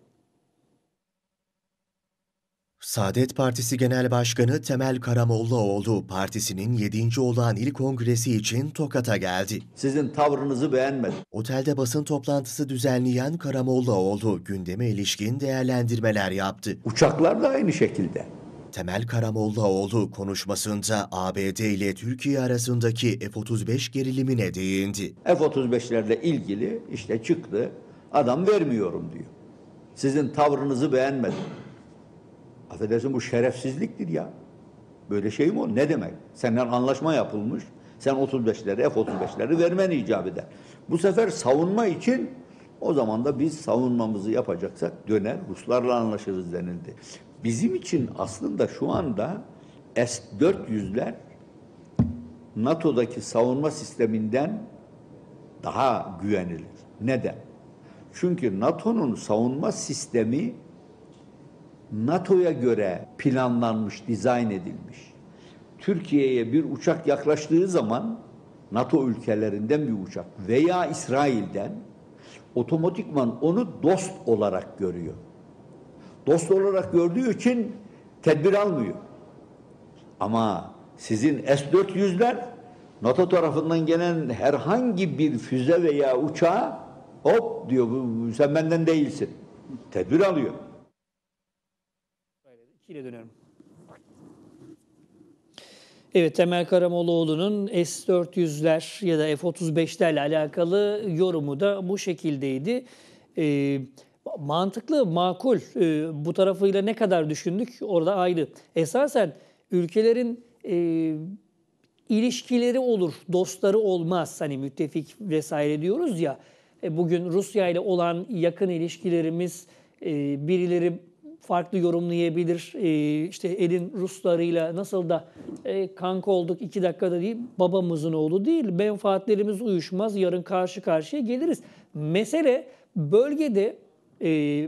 Saadet Partisi Genel Başkanı Temel Karamollaoğlu partisinin 7. olan il kongresi için Tokat'a geldi. Sizin tavrınızı beğenmedim. Otelde basın toplantısı düzenleyen Karamollaoğlu gündeme ilişkin değerlendirmeler yaptı. Uçaklar da aynı şekilde. Temel Karamollaoğlu konuşmasında ABD ile Türkiye arasındaki F-35 gerilimine değindi. F-35'lerle ilgili işte çıktı adam vermiyorum diyor. Sizin tavrınızı beğenmedim. Affedersin bu şerefsizliktir ya. Böyle şey mi o? Ne demek? Senden anlaşma yapılmış. Sen 35'leri, F-35'leri vermen icap eder. Bu sefer savunma için o zaman da biz savunmamızı yapacaksak döner Ruslarla anlaşırız denildi. Bizim için aslında şu anda S-400'ler NATO'daki savunma sisteminden daha güvenilir. Neden? Çünkü NATO'nun savunma sistemi NATO'ya göre planlanmış, dizayn edilmiş. Türkiye'ye bir uçak yaklaştığı zaman NATO ülkelerinden bir uçak veya İsrail'den otomatikman onu dost olarak görüyor dost olarak gördüğü için tedbir almıyor. Ama sizin S-400'ler NATO tarafından gelen herhangi bir füze veya uçağa hop diyor sen benden değilsin. Tedbir alıyor. İkiyle dönüyorum. Evet Temel Karamoğluoğlu'nun S-400'ler ya da F-35'lerle alakalı yorumu da bu şekildeydi. Ee, Mantıklı, makul. E, bu tarafıyla ne kadar düşündük orada ayrı. Esasen ülkelerin e, ilişkileri olur, dostları olmaz. Hani müttefik vesaire diyoruz ya. E, bugün Rusya ile olan yakın ilişkilerimiz e, birileri farklı yorumlayabilir. E, işte elin Ruslarıyla nasıl da e, kanka olduk iki dakikada değil babamızın oğlu değil. Menfaatlerimiz uyuşmaz yarın karşı karşıya geliriz. Mesele bölgede e,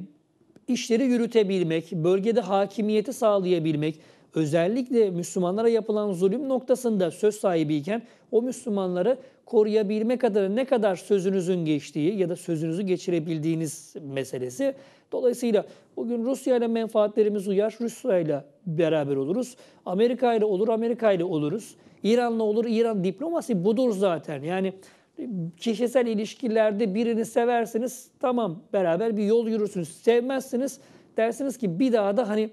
işleri yürütebilmek, bölgede hakimiyeti sağlayabilmek, özellikle Müslümanlara yapılan zulüm noktasında söz sahibiyken o Müslümanları koruyabilmek adına ne kadar sözünüzün geçtiği ya da sözünüzü geçirebildiğiniz meselesi. Dolayısıyla bugün Rusya ile menfaatlerimiz uyar, Rusya ile beraber oluruz. Amerika ile olur, Amerika ile oluruz. İran'la olur, İran diplomasi budur zaten. Yani Kişisel ilişkilerde birini seversiniz, tamam beraber bir yol yürürsünüz. Sevmezsiniz, dersiniz ki bir daha da hani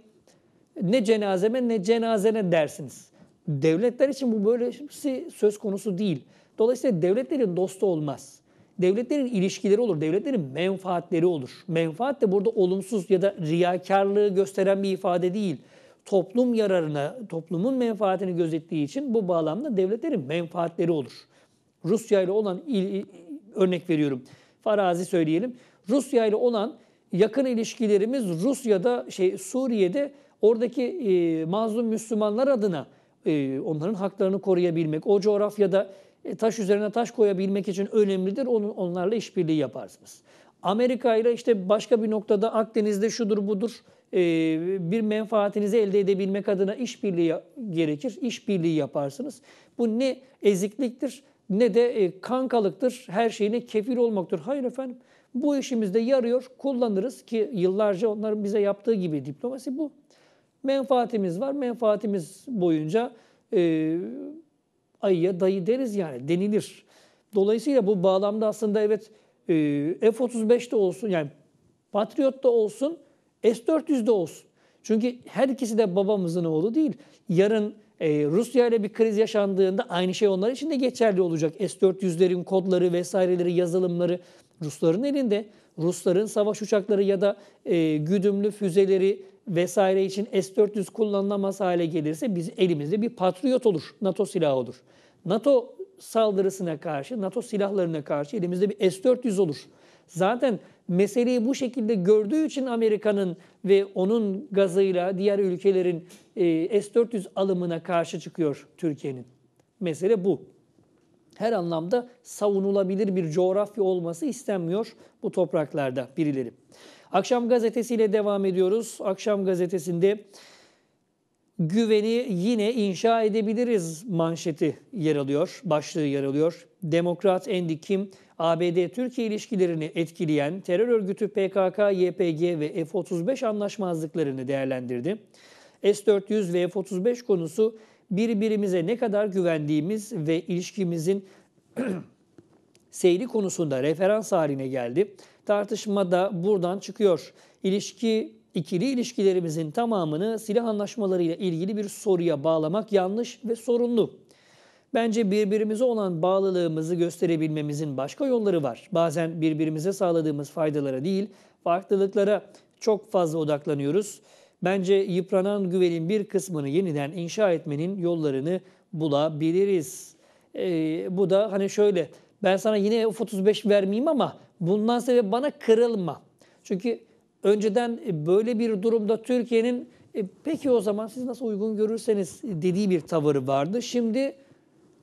ne cenazeme ne cenazene dersiniz. Devletler için bu böyle şey söz konusu değil. Dolayısıyla devletlerin dostu olmaz. Devletlerin ilişkileri olur, devletlerin menfaatleri olur. Menfaat de burada olumsuz ya da riyakarlığı gösteren bir ifade değil. Toplum yararına, toplumun menfaatini gözettiği için bu bağlamda devletlerin menfaatleri olur. Rusya ile olan il, örnek veriyorum. Farazi söyleyelim. Rusya ile olan yakın ilişkilerimiz Rusya'da şey Suriye'de oradaki e, mazlum Müslümanlar adına e, onların haklarını koruyabilmek, o coğrafyada e, taş üzerine taş koyabilmek için önemlidir. Onun, onlarla işbirliği yaparsınız. Amerika ile işte başka bir noktada Akdeniz'de şudur budur e, bir menfaatinizi elde edebilmek adına işbirliği gerekir. İşbirliği yaparsınız. Bu ne ezikliktir ne de e, kankalıktır, her şeyine kefil olmaktır. Hayır efendim, bu işimizde yarıyor, kullanırız ki yıllarca onların bize yaptığı gibi diplomasi bu. Menfaatimiz var, menfaatimiz boyunca e, ayıya dayı deriz yani, denilir. Dolayısıyla bu bağlamda aslında evet e, F-35 de olsun, yani Patriot da olsun, S-400 de olsun. Çünkü her ikisi de babamızın oğlu değil. Yarın ee, Rusya ile bir kriz yaşandığında aynı şey onlar için de geçerli olacak. S-400'lerin kodları vesaireleri, yazılımları Rusların elinde. Rusların savaş uçakları ya da e, güdümlü füzeleri vesaire için S-400 kullanılamaz hale gelirse biz elimizde bir patriot olur, NATO silahı olur. NATO saldırısına karşı, NATO silahlarına karşı elimizde bir S-400 olur. Zaten meseleyi bu şekilde gördüğü için Amerika'nın ve onun gazıyla diğer ülkelerin e, S-400 alımına karşı çıkıyor Türkiye'nin. Mesele bu. Her anlamda savunulabilir bir coğrafya olması istenmiyor bu topraklarda birileri. Akşam gazetesiyle devam ediyoruz. Akşam gazetesinde güveni yine inşa edebiliriz manşeti yer alıyor, başlığı yer alıyor. Demokrat Andy Kim, ABD-Türkiye ilişkilerini etkileyen terör örgütü PKK, YPG ve F-35 anlaşmazlıklarını değerlendirdi. S-400 ve F-35 konusu birbirimize ne kadar güvendiğimiz ve ilişkimizin <clears throat> seyri konusunda referans haline geldi. Tartışma da buradan çıkıyor. İlişki ikili ilişkilerimizin tamamını silah anlaşmalarıyla ilgili bir soruya bağlamak yanlış ve sorunlu. Bence birbirimize olan bağlılığımızı gösterebilmemizin başka yolları var. Bazen birbirimize sağladığımız faydalara değil, farklılıklara çok fazla odaklanıyoruz. Bence yıpranan güvenin bir kısmını yeniden inşa etmenin yollarını bulabiliriz. Ee, bu da hani şöyle, ben sana yine F-35 vermeyeyim ama bundan sebep bana kırılma. Çünkü önceden e, böyle bir durumda Türkiye'nin e, peki o zaman siz nasıl uygun görürseniz dediği bir tavırı vardı. Şimdi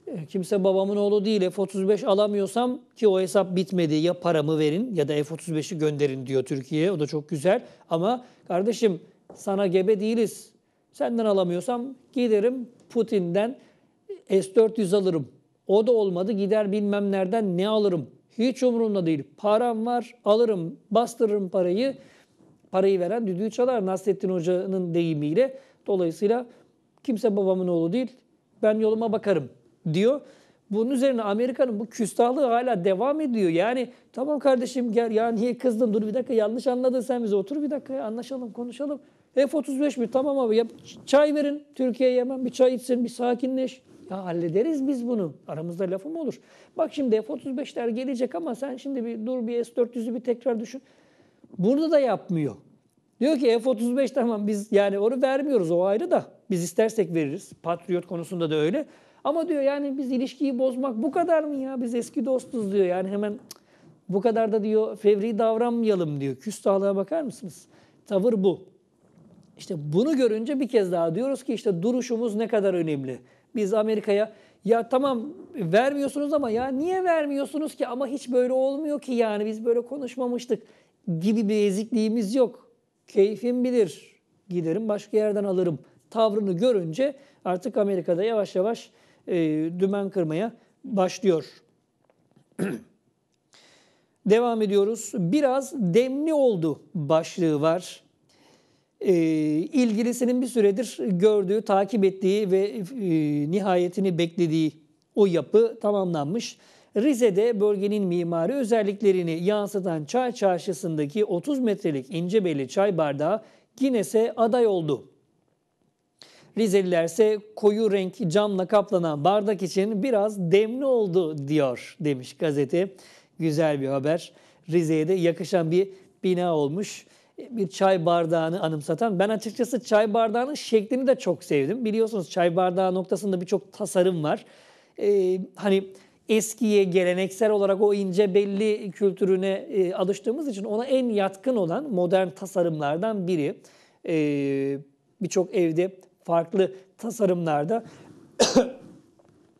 e, kimse babamın oğlu değil F-35 alamıyorsam ki o hesap bitmedi ya paramı verin ya da F-35'i gönderin diyor Türkiye. O da çok güzel ama kardeşim sana gebe değiliz. Senden alamıyorsam giderim Putin'den S-400 alırım. O da olmadı gider bilmem nereden ne alırım. Hiç umurumda değil. Param var alırım bastırırım parayı. Parayı veren düdüğü çalar Nasrettin Hoca'nın deyimiyle. Dolayısıyla kimse babamın oğlu değil. Ben yoluma bakarım diyor. Bunun üzerine Amerika'nın bu küstahlığı hala devam ediyor. Yani tamam kardeşim gel ya niye kızdın dur bir dakika yanlış anladın sen bizi otur bir dakika ya, anlaşalım konuşalım. F-35 mi tamam abi ya, çay verin Türkiye'ye hemen bir çay içsin bir sakinleş. Ya hallederiz biz bunu. Aramızda lafım olur? Bak şimdi F-35'ler gelecek ama sen şimdi bir dur bir S-400'ü bir tekrar düşün. Burada da yapmıyor. Diyor ki F-35 tamam biz yani onu vermiyoruz o ayrı da biz istersek veririz. Patriot konusunda da öyle. Ama diyor yani biz ilişkiyi bozmak bu kadar mı ya? Biz eski dostuz diyor. Yani hemen bu kadar da diyor fevri davranmayalım diyor. Küstahlığa bakar mısınız? Tavır bu. İşte bunu görünce bir kez daha diyoruz ki işte duruşumuz ne kadar önemli. Biz Amerika'ya ya tamam vermiyorsunuz ama ya niye vermiyorsunuz ki ama hiç böyle olmuyor ki yani biz böyle konuşmamıştık gibi bir ezikliğimiz yok. Keyfim bilir. Giderim başka yerden alırım tavrını görünce artık Amerika'da yavaş yavaş e, dümen kırmaya başlıyor. <clears throat> Devam ediyoruz. Biraz demli oldu başlığı var. E, ilgilisinin bir süredir gördüğü, takip ettiği ve e, nihayetini beklediği o yapı tamamlanmış. Rize'de bölgenin mimari özelliklerini yansıtan Çay Çarşısı'ndaki 30 metrelik ince belli çay bardağı Guinness'e aday oldu. Rizeliler ise koyu renk camla kaplanan bardak için biraz demli oldu diyor demiş gazete. Güzel bir haber. Rize'ye de yakışan bir bina olmuş. Bir çay bardağını anımsatan. Ben açıkçası çay bardağının şeklini de çok sevdim. Biliyorsunuz çay bardağı noktasında birçok tasarım var. Ee, hani eskiye geleneksel olarak o ince belli kültürüne e, alıştığımız için ona en yatkın olan modern tasarımlardan biri. Ee, birçok evde farklı tasarımlarda <coughs>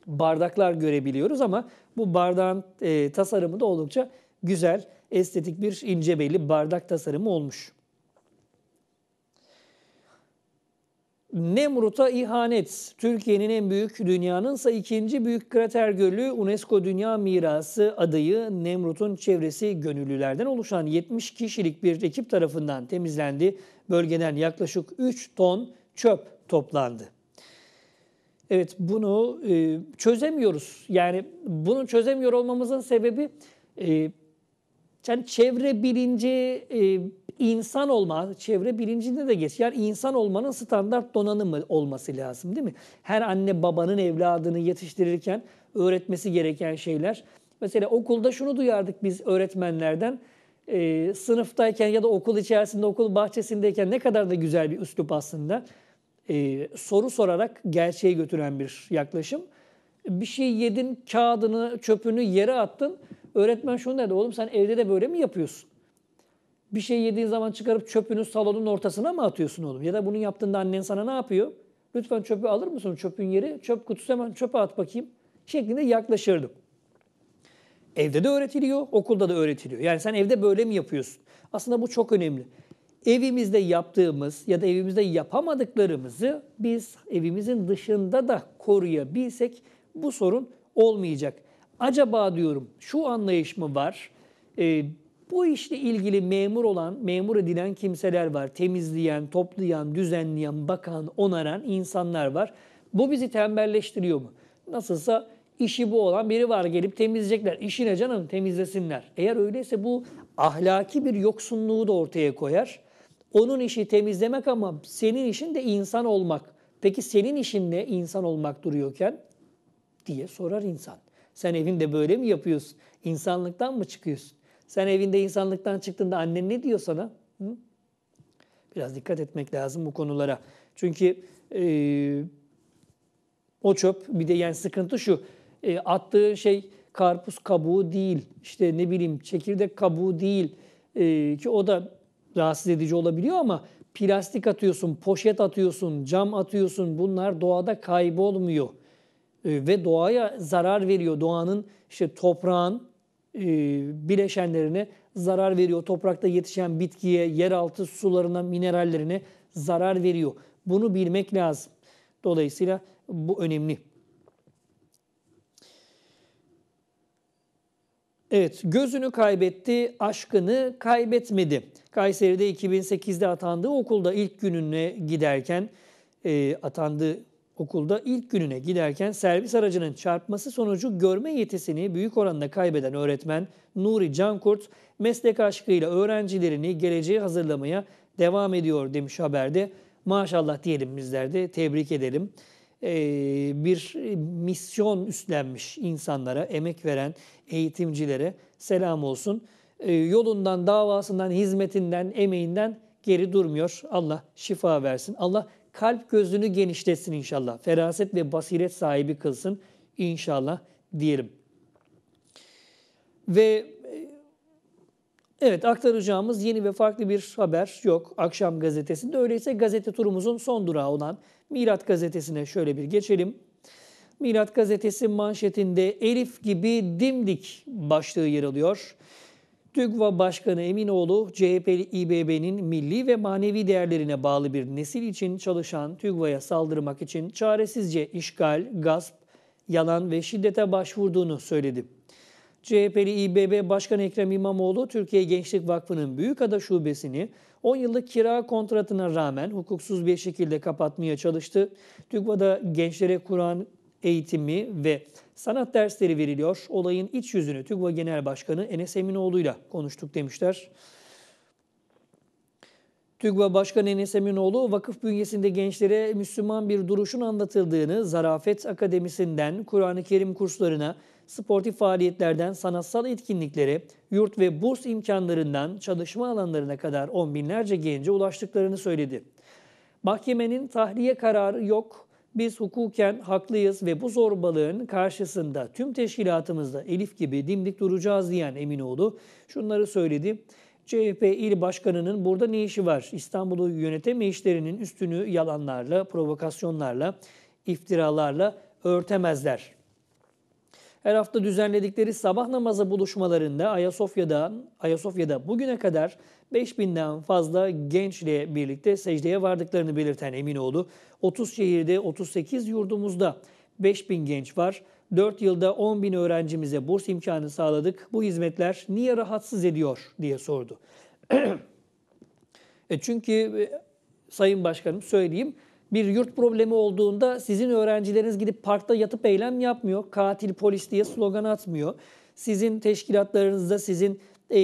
bardaklar görebiliyoruz ama bu bardağın e, tasarımı da oldukça güzel, estetik bir ince belli bardak tasarımı olmuş. Nemrut'a ihanet. Türkiye'nin en büyük, dünyanın ise ikinci büyük krater gölü UNESCO Dünya Mirası adayı Nemrut'un çevresi gönüllülerden oluşan 70 kişilik bir ekip tarafından temizlendi. Bölgeden yaklaşık 3 ton çöp toplandı. Evet bunu e, çözemiyoruz. Yani bunu çözemiyor olmamızın sebebi e, yani çevre bilinci, e, insan olma, çevre bilincinde de geç. Yani insan olmanın standart donanımı olması lazım değil mi? Her anne babanın evladını yetiştirirken öğretmesi gereken şeyler. Mesela okulda şunu duyardık biz öğretmenlerden. E, sınıftayken ya da okul içerisinde, okul bahçesindeyken ne kadar da güzel bir üslup aslında e, soru sorarak gerçeğe götüren bir yaklaşım. Bir şey yedin, kağıdını, çöpünü yere attın. Öğretmen şunu dedi, oğlum sen evde de böyle mi yapıyorsun? Bir şey yediğin zaman çıkarıp çöpünü salonun ortasına mı atıyorsun oğlum? Ya da bunu yaptığında annen sana ne yapıyor? Lütfen çöpü alır mısın? Çöpün yeri, çöp kutusu hemen çöpe at bakayım şeklinde yaklaşırdım. Evde de öğretiliyor, okulda da öğretiliyor. Yani sen evde böyle mi yapıyorsun? Aslında bu çok önemli evimizde yaptığımız ya da evimizde yapamadıklarımızı biz evimizin dışında da koruyabilsek bu sorun olmayacak. Acaba diyorum şu anlayış mı var? E, bu işle ilgili memur olan, memur edilen kimseler var. Temizleyen, toplayan, düzenleyen, bakan, onaran insanlar var. Bu bizi tembelleştiriyor mu? Nasılsa işi bu olan biri var gelip temizleyecekler. İşine canım temizlesinler. Eğer öyleyse bu ahlaki bir yoksunluğu da ortaya koyar. Onun işi temizlemek ama senin işin de insan olmak. Peki senin işin ne insan olmak duruyorken? diye sorar insan. Sen evinde böyle mi yapıyorsun? İnsanlıktan mı çıkıyorsun? Sen evinde insanlıktan çıktığında annen ne diyor sana? Hı? Biraz dikkat etmek lazım bu konulara. Çünkü e, o çöp bir de yani sıkıntı şu. E, attığı şey karpuz kabuğu değil. İşte ne bileyim çekirdek kabuğu değil. E, ki o da rahatsız edici olabiliyor ama plastik atıyorsun, poşet atıyorsun, cam atıyorsun bunlar doğada kaybolmuyor. Ee, ve doğaya zarar veriyor. Doğanın işte toprağın e, bileşenlerine zarar veriyor. Toprakta yetişen bitkiye, yeraltı sularına, minerallerine zarar veriyor. Bunu bilmek lazım. Dolayısıyla bu önemli. Evet, gözünü kaybetti, aşkını kaybetmedi. Kayseri'de 2008'de atandığı okulda ilk gününe giderken, e, atandığı okulda ilk gününe giderken servis aracının çarpması sonucu görme yetisini büyük oranda kaybeden öğretmen Nuri Cankurt, meslek aşkıyla öğrencilerini geleceğe hazırlamaya devam ediyor demiş haberde. Maşallah diyelim bizler de, tebrik edelim. E, bir misyon üstlenmiş insanlara, emek veren eğitimcilere selam olsun. E, yolundan, davasından, hizmetinden, emeğinden geri durmuyor. Allah şifa versin. Allah kalp gözünü genişletsin inşallah. Feraset ve basiret sahibi kılsın inşallah diyelim. Ve Evet aktaracağımız yeni ve farklı bir haber yok akşam gazetesinde. Öyleyse gazete turumuzun son durağı olan Mirat gazetesine şöyle bir geçelim. Mirat gazetesi manşetinde Elif gibi dimdik başlığı yer alıyor. TÜGVA Başkanı Eminoğlu, CHP'li İBB'nin milli ve manevi değerlerine bağlı bir nesil için çalışan TÜGVA'ya saldırmak için çaresizce işgal, gasp, yalan ve şiddete başvurduğunu söyledi. CHP'li İBB Başkanı Ekrem İmamoğlu, Türkiye Gençlik Vakfı'nın Büyükada Şubesi'ni 10 yıllık kira kontratına rağmen hukuksuz bir şekilde kapatmaya çalıştı. TÜGVA'da gençlere Kur'an eğitimi ve sanat dersleri veriliyor. Olayın iç yüzünü TÜGVA Genel Başkanı Enes Eminoğlu'yla konuştuk demişler. TÜGVA Başkanı Enes Eminoğlu vakıf bünyesinde gençlere Müslüman bir duruşun anlatıldığını Zarafet Akademisi'nden Kur'an-ı Kerim kurslarına sportif faaliyetlerden sanatsal etkinliklere, yurt ve burs imkanlarından çalışma alanlarına kadar on binlerce gence ulaştıklarını söyledi. Mahkemenin tahliye kararı yok, biz hukuken haklıyız ve bu zorbalığın karşısında tüm teşkilatımızda Elif gibi dimdik duracağız diyen Eminoğlu şunları söyledi. CHP il başkanının burada ne işi var? İstanbul'u yönetemeyişlerinin üstünü yalanlarla, provokasyonlarla, iftiralarla örtemezler her hafta düzenledikleri sabah namazı buluşmalarında Ayasofya'da Ayasofya'da bugüne kadar 5000'den fazla gençle birlikte secdeye vardıklarını belirten Eminoğlu, 30 şehirde 38 yurdumuzda 5000 genç var. 4 yılda 10 bin öğrencimize burs imkanı sağladık. Bu hizmetler niye rahatsız ediyor diye sordu. <clears throat> e çünkü e, Sayın Başkanım söyleyeyim bir yurt problemi olduğunda sizin öğrencileriniz gidip parkta yatıp eylem yapmıyor. Katil polis diye slogan atmıyor. Sizin teşkilatlarınızda, sizin e,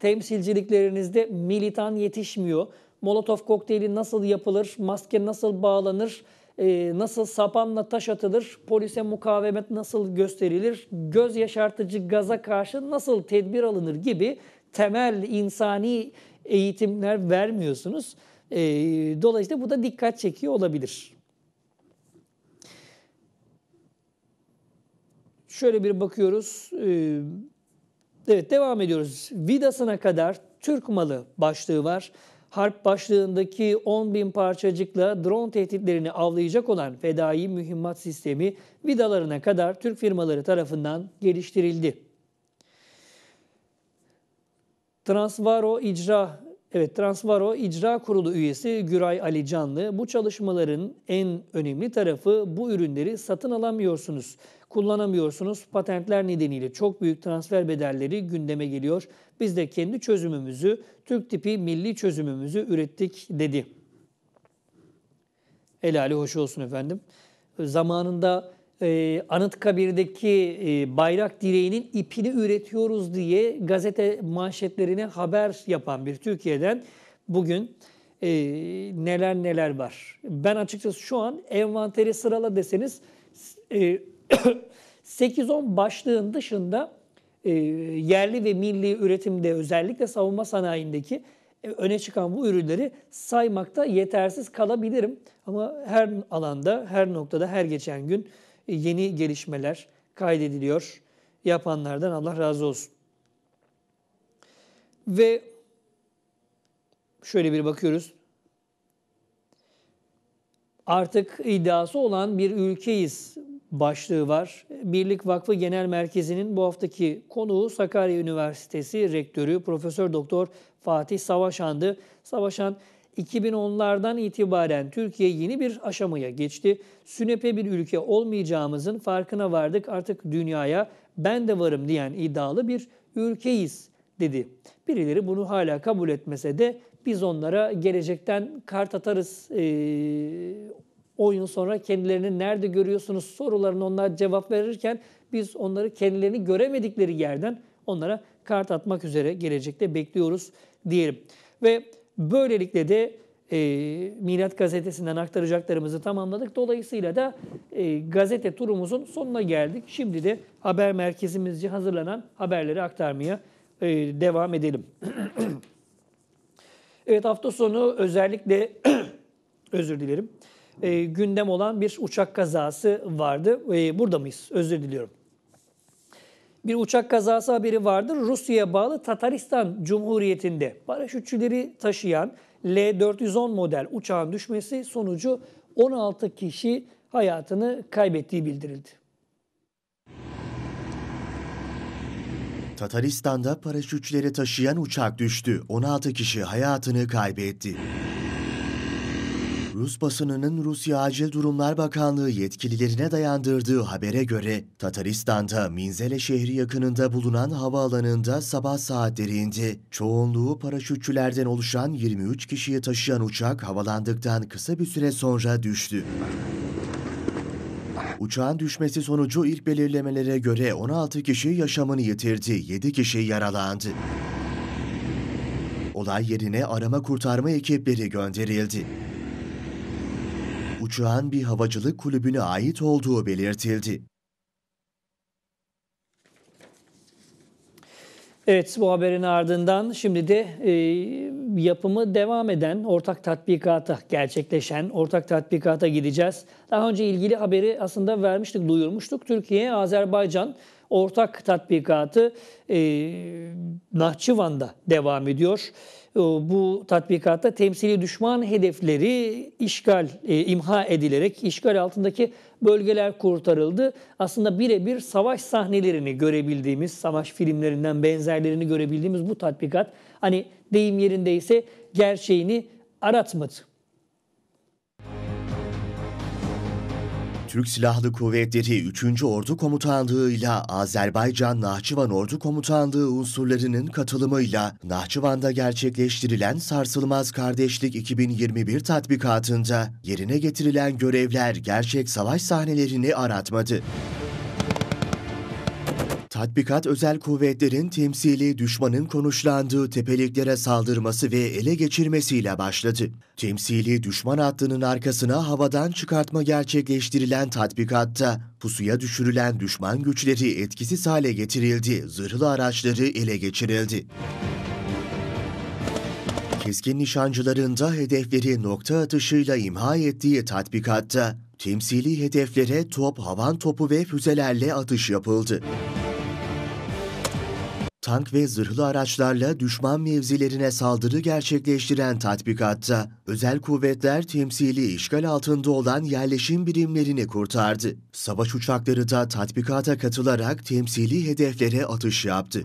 temsilciliklerinizde militan yetişmiyor. molotov kokteyli nasıl yapılır, maske nasıl bağlanır, e, nasıl sapanla taş atılır, polise mukavemet nasıl gösterilir, göz yaşartıcı gaza karşı nasıl tedbir alınır gibi temel insani eğitimler vermiyorsunuz. E, dolayısıyla bu da dikkat çekiyor olabilir. Şöyle bir bakıyoruz. E, evet devam ediyoruz. Vidasına kadar Türk malı başlığı var. Harp başlığındaki 10 bin parçacıkla drone tehditlerini avlayacak olan fedai mühimmat sistemi vidalarına kadar Türk firmaları tarafından geliştirildi. Transvaro icra Evet, Transvaro İcra Kurulu üyesi Güray Ali Canlı, bu çalışmaların en önemli tarafı bu ürünleri satın alamıyorsunuz, kullanamıyorsunuz. Patentler nedeniyle çok büyük transfer bedelleri gündeme geliyor. Biz de kendi çözümümüzü, Türk tipi milli çözümümüzü ürettik dedi. Helali hoş olsun efendim. Zamanında e, Anıtkabir'deki e, bayrak direğinin ipini üretiyoruz diye gazete manşetlerine haber yapan bir Türkiye'den bugün e, neler neler var. Ben açıkçası şu an envanteri sırala deseniz e, 8-10 <coughs> başlığın dışında e, yerli ve milli üretimde özellikle savunma sanayindeki e, öne çıkan bu ürünleri saymakta yetersiz kalabilirim. Ama her alanda, her noktada, her geçen gün yeni gelişmeler kaydediliyor. Yapanlardan Allah razı olsun. Ve şöyle bir bakıyoruz. Artık iddiası olan bir ülkeyiz başlığı var. Birlik Vakfı Genel Merkezi'nin bu haftaki konuğu Sakarya Üniversitesi Rektörü Profesör Doktor Fatih Savaşan'dı. Savaşan 2010'lardan itibaren Türkiye yeni bir aşamaya geçti. Sünepe bir ülke olmayacağımızın farkına vardık. Artık dünyaya ben de varım diyen iddialı bir ülkeyiz dedi. Birileri bunu hala kabul etmese de biz onlara gelecekten kart atarız. Ee, yıl sonra kendilerini nerede görüyorsunuz sorularını onlar cevap verirken biz onları kendilerini göremedikleri yerden onlara kart atmak üzere gelecekte bekliyoruz diyelim. Ve Böylelikle de e, Milat Gazetesi'nden aktaracaklarımızı tamamladık. Dolayısıyla da e, gazete turumuzun sonuna geldik. Şimdi de haber merkezimizce hazırlanan haberleri aktarmaya e, devam edelim. <clears throat> evet hafta sonu özellikle <clears throat> özür dilerim. E, gündem olan bir uçak kazası vardı. E, burada mıyız? Özür diliyorum bir uçak kazası haberi vardır. Rusya'ya bağlı Tataristan Cumhuriyeti'nde paraşütçüleri taşıyan L-410 model uçağın düşmesi sonucu 16 kişi hayatını kaybettiği bildirildi. Tataristan'da paraşütçüleri taşıyan uçak düştü. 16 kişi hayatını kaybetti. Rus basınının Rusya Acil Durumlar Bakanlığı yetkililerine dayandırdığı habere göre Tataristan'da Minzele şehri yakınında bulunan havaalanında sabah saatleri indi. Çoğunluğu paraşütçülerden oluşan 23 kişiyi taşıyan uçak havalandıktan kısa bir süre sonra düştü. Uçağın düşmesi sonucu ilk belirlemelere göre 16 kişi yaşamını yitirdi, 7 kişi yaralandı. Olay yerine arama kurtarma ekipleri gönderildi uçağın bir havacılık kulübüne ait olduğu belirtildi. Evet bu haberin ardından şimdi de e, yapımı devam eden ortak tatbikata gerçekleşen ortak tatbikata gideceğiz. Daha önce ilgili haberi aslında vermiştik, duyurmuştuk. Türkiye, Azerbaycan ortak tatbikatı e, Nahçıvan'da devam ediyor. Ee, bu tatbikatta temsili düşman hedefleri işgal, e, imha edilerek işgal altındaki bölgeler kurtarıldı. Aslında birebir savaş sahnelerini görebildiğimiz, savaş filmlerinden benzerlerini görebildiğimiz bu tatbikat hani deyim yerindeyse gerçeğini aratmadı. Türk Silahlı Kuvvetleri 3. Ordu Komutanlığı ile Azerbaycan Nahçıvan Ordu Komutanlığı unsurlarının katılımıyla Nahçıvan'da gerçekleştirilen Sarsılmaz Kardeşlik 2021 tatbikatında yerine getirilen görevler gerçek savaş sahnelerini aratmadı. Tatbikat özel kuvvetlerin temsili düşmanın konuşlandığı tepeliklere saldırması ve ele geçirmesiyle başladı. Temsili düşman hattının arkasına havadan çıkartma gerçekleştirilen tatbikatta pusuya düşürülen düşman güçleri etkisiz hale getirildi, zırhlı araçları ele geçirildi. Keskin nişancılarında hedefleri nokta atışıyla imha ettiği tatbikatta temsili hedeflere top, havan topu ve füzelerle atış yapıldı tank ve zırhlı araçlarla düşman mevzilerine saldırı gerçekleştiren tatbikatta özel kuvvetler temsili işgal altında olan yerleşim birimlerini kurtardı. Savaş uçakları da tatbikata katılarak temsili hedeflere atış yaptı.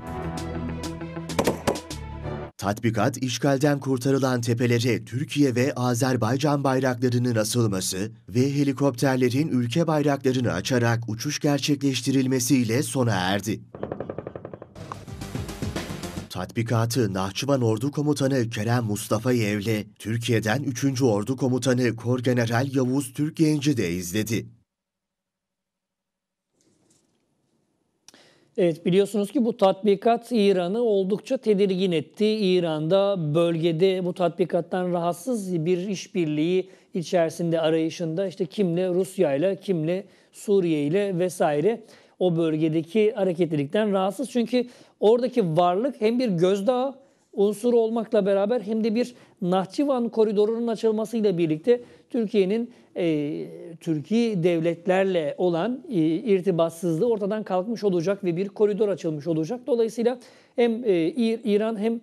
Tatbikat, işgalden kurtarılan tepelere Türkiye ve Azerbaycan bayraklarının asılması ve helikopterlerin ülke bayraklarını açarak uçuş gerçekleştirilmesiyle sona erdi. Tatbikatı Nahçıvan Ordu Komutanı Kerem Mustafa Yevli, Türkiye'den 3. Ordu Komutanı Korgeneral Yavuz Türkgenci de izledi. Evet biliyorsunuz ki bu tatbikat İran'ı oldukça tedirgin etti. İran'da bölgede bu tatbikattan rahatsız bir işbirliği içerisinde arayışında işte kimle Rusya ile kimle Suriye ile vesaire o bölgedeki hareketlilikten rahatsız. Çünkü oradaki varlık hem bir gözdağı unsuru olmakla beraber hem de bir Nahçıvan koridorunun açılmasıyla birlikte Türkiye'nin e, Türkiye devletlerle olan e, irtibatsızlığı ortadan kalkmış olacak ve bir koridor açılmış olacak. Dolayısıyla hem e, İran hem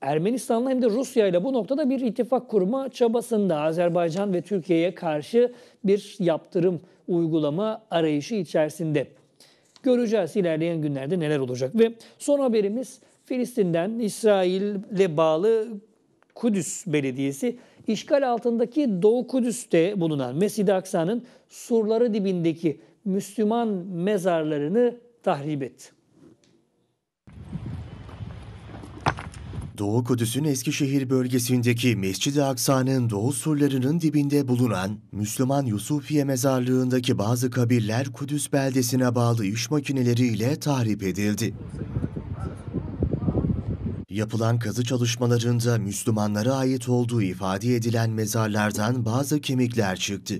Ermenistan'la hem de Rusya ile bu noktada bir ittifak kurma çabasında Azerbaycan ve Türkiye'ye karşı bir yaptırım uygulama arayışı içerisinde. Göreceğiz ilerleyen günlerde neler olacak. Ve son haberimiz Filistin'den İsrail'le bağlı Kudüs Belediyesi işgal altındaki Doğu Kudüs'te bulunan Mescid-i Aksa'nın surları dibindeki Müslüman mezarlarını tahrip etti. Doğu Kudüs'ün Eskişehir bölgesindeki Mescid-i Aksa'nın doğu surlarının dibinde bulunan Müslüman Yusufiye mezarlığındaki bazı kabirler Kudüs beldesine bağlı iş makineleriyle tahrip edildi. Yapılan kazı çalışmalarında Müslümanlara ait olduğu ifade edilen mezarlardan bazı kemikler çıktı.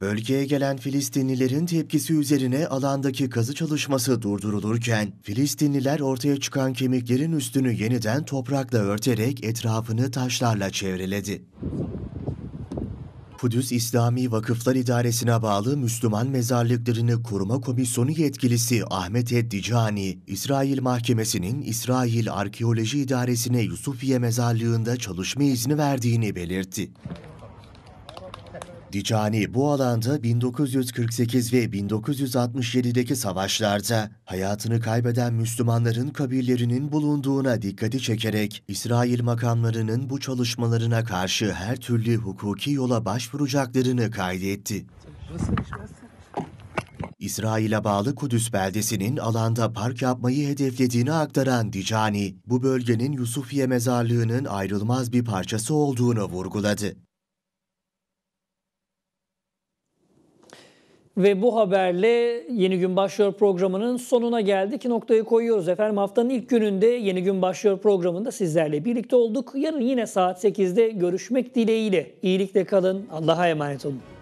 Bölgeye gelen Filistinlilerin tepkisi üzerine alandaki kazı çalışması durdurulurken, Filistinliler ortaya çıkan kemiklerin üstünü yeniden toprakla örterek etrafını taşlarla çevreledi. Kudüs İslami Vakıflar İdaresi'ne bağlı Müslüman Mezarlıklarını Koruma Komisyonu yetkilisi Ahmet Eddicani, İsrail Mahkemesi'nin İsrail Arkeoloji İdaresi'ne Yusufiye Mezarlığı'nda çalışma izni verdiğini belirtti. Dicani bu alanda 1948 ve 1967'deki savaşlarda hayatını kaybeden Müslümanların kabirlerinin bulunduğuna dikkati çekerek İsrail makamlarının bu çalışmalarına karşı her türlü hukuki yola başvuracaklarını kaydetti. İsrail'e bağlı Kudüs beldesinin alanda park yapmayı hedeflediğini aktaran Dicani, bu bölgenin Yusufiye mezarlığının ayrılmaz bir parçası olduğunu vurguladı. Ve bu haberle Yeni Gün Başlıyor programının sonuna geldik. Noktayı koyuyoruz efendim. Haftanın ilk gününde Yeni Gün Başlıyor programında sizlerle birlikte olduk. Yarın yine saat 8'de görüşmek dileğiyle. İyilikle kalın. Allah'a emanet olun.